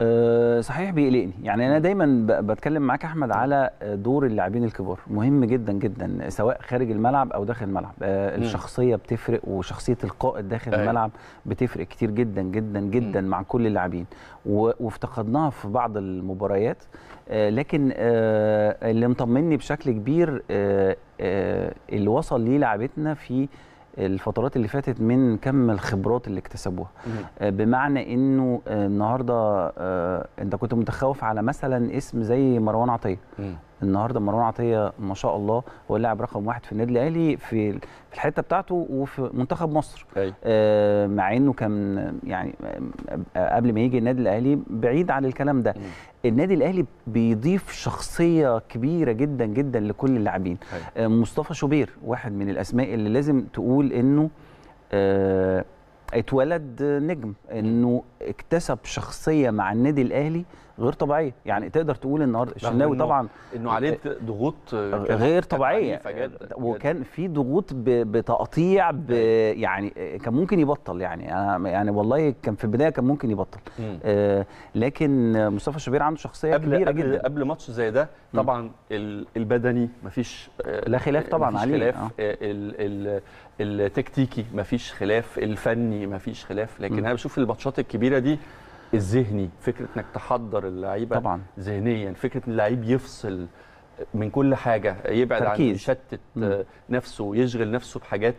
آه، صحيح بيقلقني يعني انا دايما بتكلم معاك احمد على دور اللاعبين الكبار مهم جدا جدا سواء خارج الملعب او داخل الملعب آه، الشخصيه بتفرق وشخصيه القائد داخل أيوه. الملعب بتفرق كتير جدا جدا جدا مع كل اللاعبين وافتقدناها في بعض المباريات آه، لكن اللي مطمني بشكل كبير اللي وصل ليه لعبتنا في الفترات اللي فاتت من كم الخبرات اللي اكتسبوها آه، بمعنى انه آه، النهارده آه، انت كنت متخوف على مثلا اسم زي مروان عطيه النهارده مروان عطيه ما شاء الله هو اللاعب رقم واحد في النادي الاهلي في في الحته بتاعته وفي منتخب مصر أي. آه مع انه كان يعني آه، قبل ما يجي النادي الاهلي بعيد عن الكلام ده م. النادي الاهلي بيضيف شخصيه كبيره جدا جدا لكل اللاعبين آه مصطفى شوبير واحد من الاسماء اللي لازم تقول انه آه اتولد نجم انه اكتسب شخصيه مع النادي الاهلي غير طبيعيه يعني تقدر تقول النهارده الشناوي طبعا انه عليه ضغوط غير طبيعيه يعني وكان في ضغوط بتقطيع أيوة. يعني كان ممكن يبطل يعني انا يعني والله كان في البدايه كان ممكن يبطل آه لكن مصطفى شبير عنده شخصيه قبل كبيره قبل جدا قبل ماتش زي ده طبعا البدني مفيش آه، لا خلاف طبعا مفيش عليه خلاف آه. آه، التكتيكي مفيش خلاف الفني مفيش خلاف لكن م. انا بشوف الماتشات الكبيره دي الذهني فكره انك تحضر اللعيبه طبعا ذهنيا فكره ان اللعيب يفصل من كل حاجه يبعد تركيز. عن يشتت نفسه ويشغل نفسه بحاجات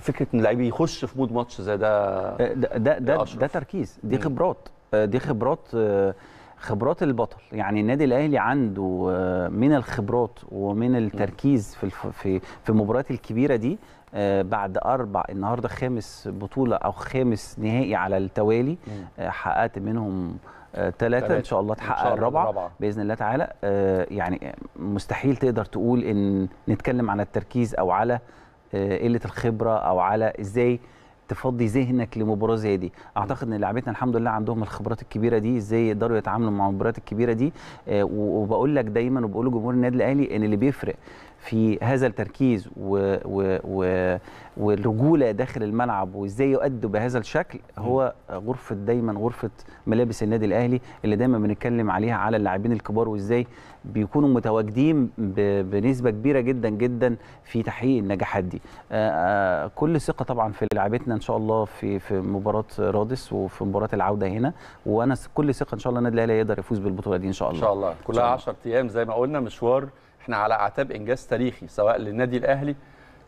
فكره ان اللعيب يخش في مود ماتش زي ده آه، ده ده ده, ده تركيز دي خبرات آه، دي خبرات آه، خبرات البطل يعني النادي الاهلي عنده من الخبرات ومن التركيز في في في المباريات الكبيره دي آه، بعد اربع النهارده خامس بطوله او خامس نهائي على التوالي آه، حققت منهم ثلاثة آه، ان شاء الله تحقق الرابعة باذن الله تعالى يعني مستحيل تقدر تقول ان نتكلم عن التركيز او على قلة الخبرة او على ازاي تفضي ذهنك لمباراه زي دي اعتقد ان لاعبتنا الحمد لله عندهم الخبرات الكبيره دي ازاي يقدروا يتعاملوا مع المباريات الكبيره دي وبقول لك دايما وبقول لجمهور النادي الاهلي ان اللي بيفرق في هذا التركيز و و و والرجوله داخل الملعب وازاي يؤدوا بهذا الشكل هو غرفه دايما غرفه ملابس النادي الاهلي اللي دايما بنتكلم عليها على اللاعبين الكبار وازاي بيكونوا متواجدين بنسبه كبيره جدا جدا في تحقيق النجاحات دي آه، آه، كل ثقه طبعا في لعيبتنا ان شاء الله في في مباراه رادس وفي مباراه العوده هنا وانا كل ثقه ان شاء الله النادي الاهلي يقدر يفوز بالبطوله دي ان شاء الله ان شاء الله كلها 10 ايام زي ما قلنا مشوار احنا على اعتاب انجاز تاريخي سواء للنادي الاهلي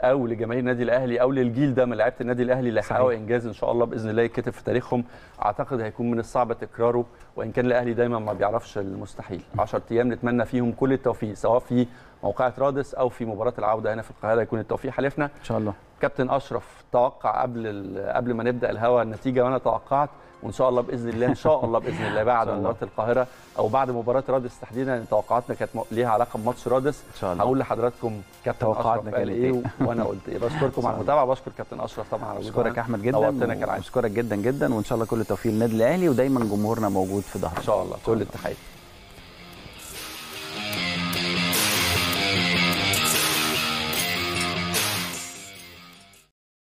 او لجماهير النادي الاهلي او للجيل ده من لعيبه النادي الاهلي اللي حققوا انجاز ان شاء الله باذن الله يتكتب في تاريخهم اعتقد هيكون من الصعب تكراره وان كان الاهلي دايما ما بيعرفش المستحيل 10 ايام نتمنى فيهم كل التوفيق سواء في موقعة رادس او في مباراه العوده هنا في القاهره يكون التوفيق حلفنا ان شاء الله كابتن اشرف توقع قبل قبل ما نبدا الهوا النتيجه وانا توقعت وان شاء الله باذن الله ان شاء الله باذن الله بعد مباراه القاهره او بعد مباراه رادس تحديدا يعني توقعاتنا كانت ليها علاقه بماتش رادس ان شاء الله هقول لحضراتكم كابتن توقعاتنا كانت إيه؟, ايه وانا قلت ايه بشكركم على المتابعه بشكر كابتن اشرف طبعا على بشكرك احمد جدا بشكرك جدا جدا وان شاء الله كل التوفيق للنادي الاهلي ودايما جمهورنا موجود في ظهرك ان شاء الله كل التحيه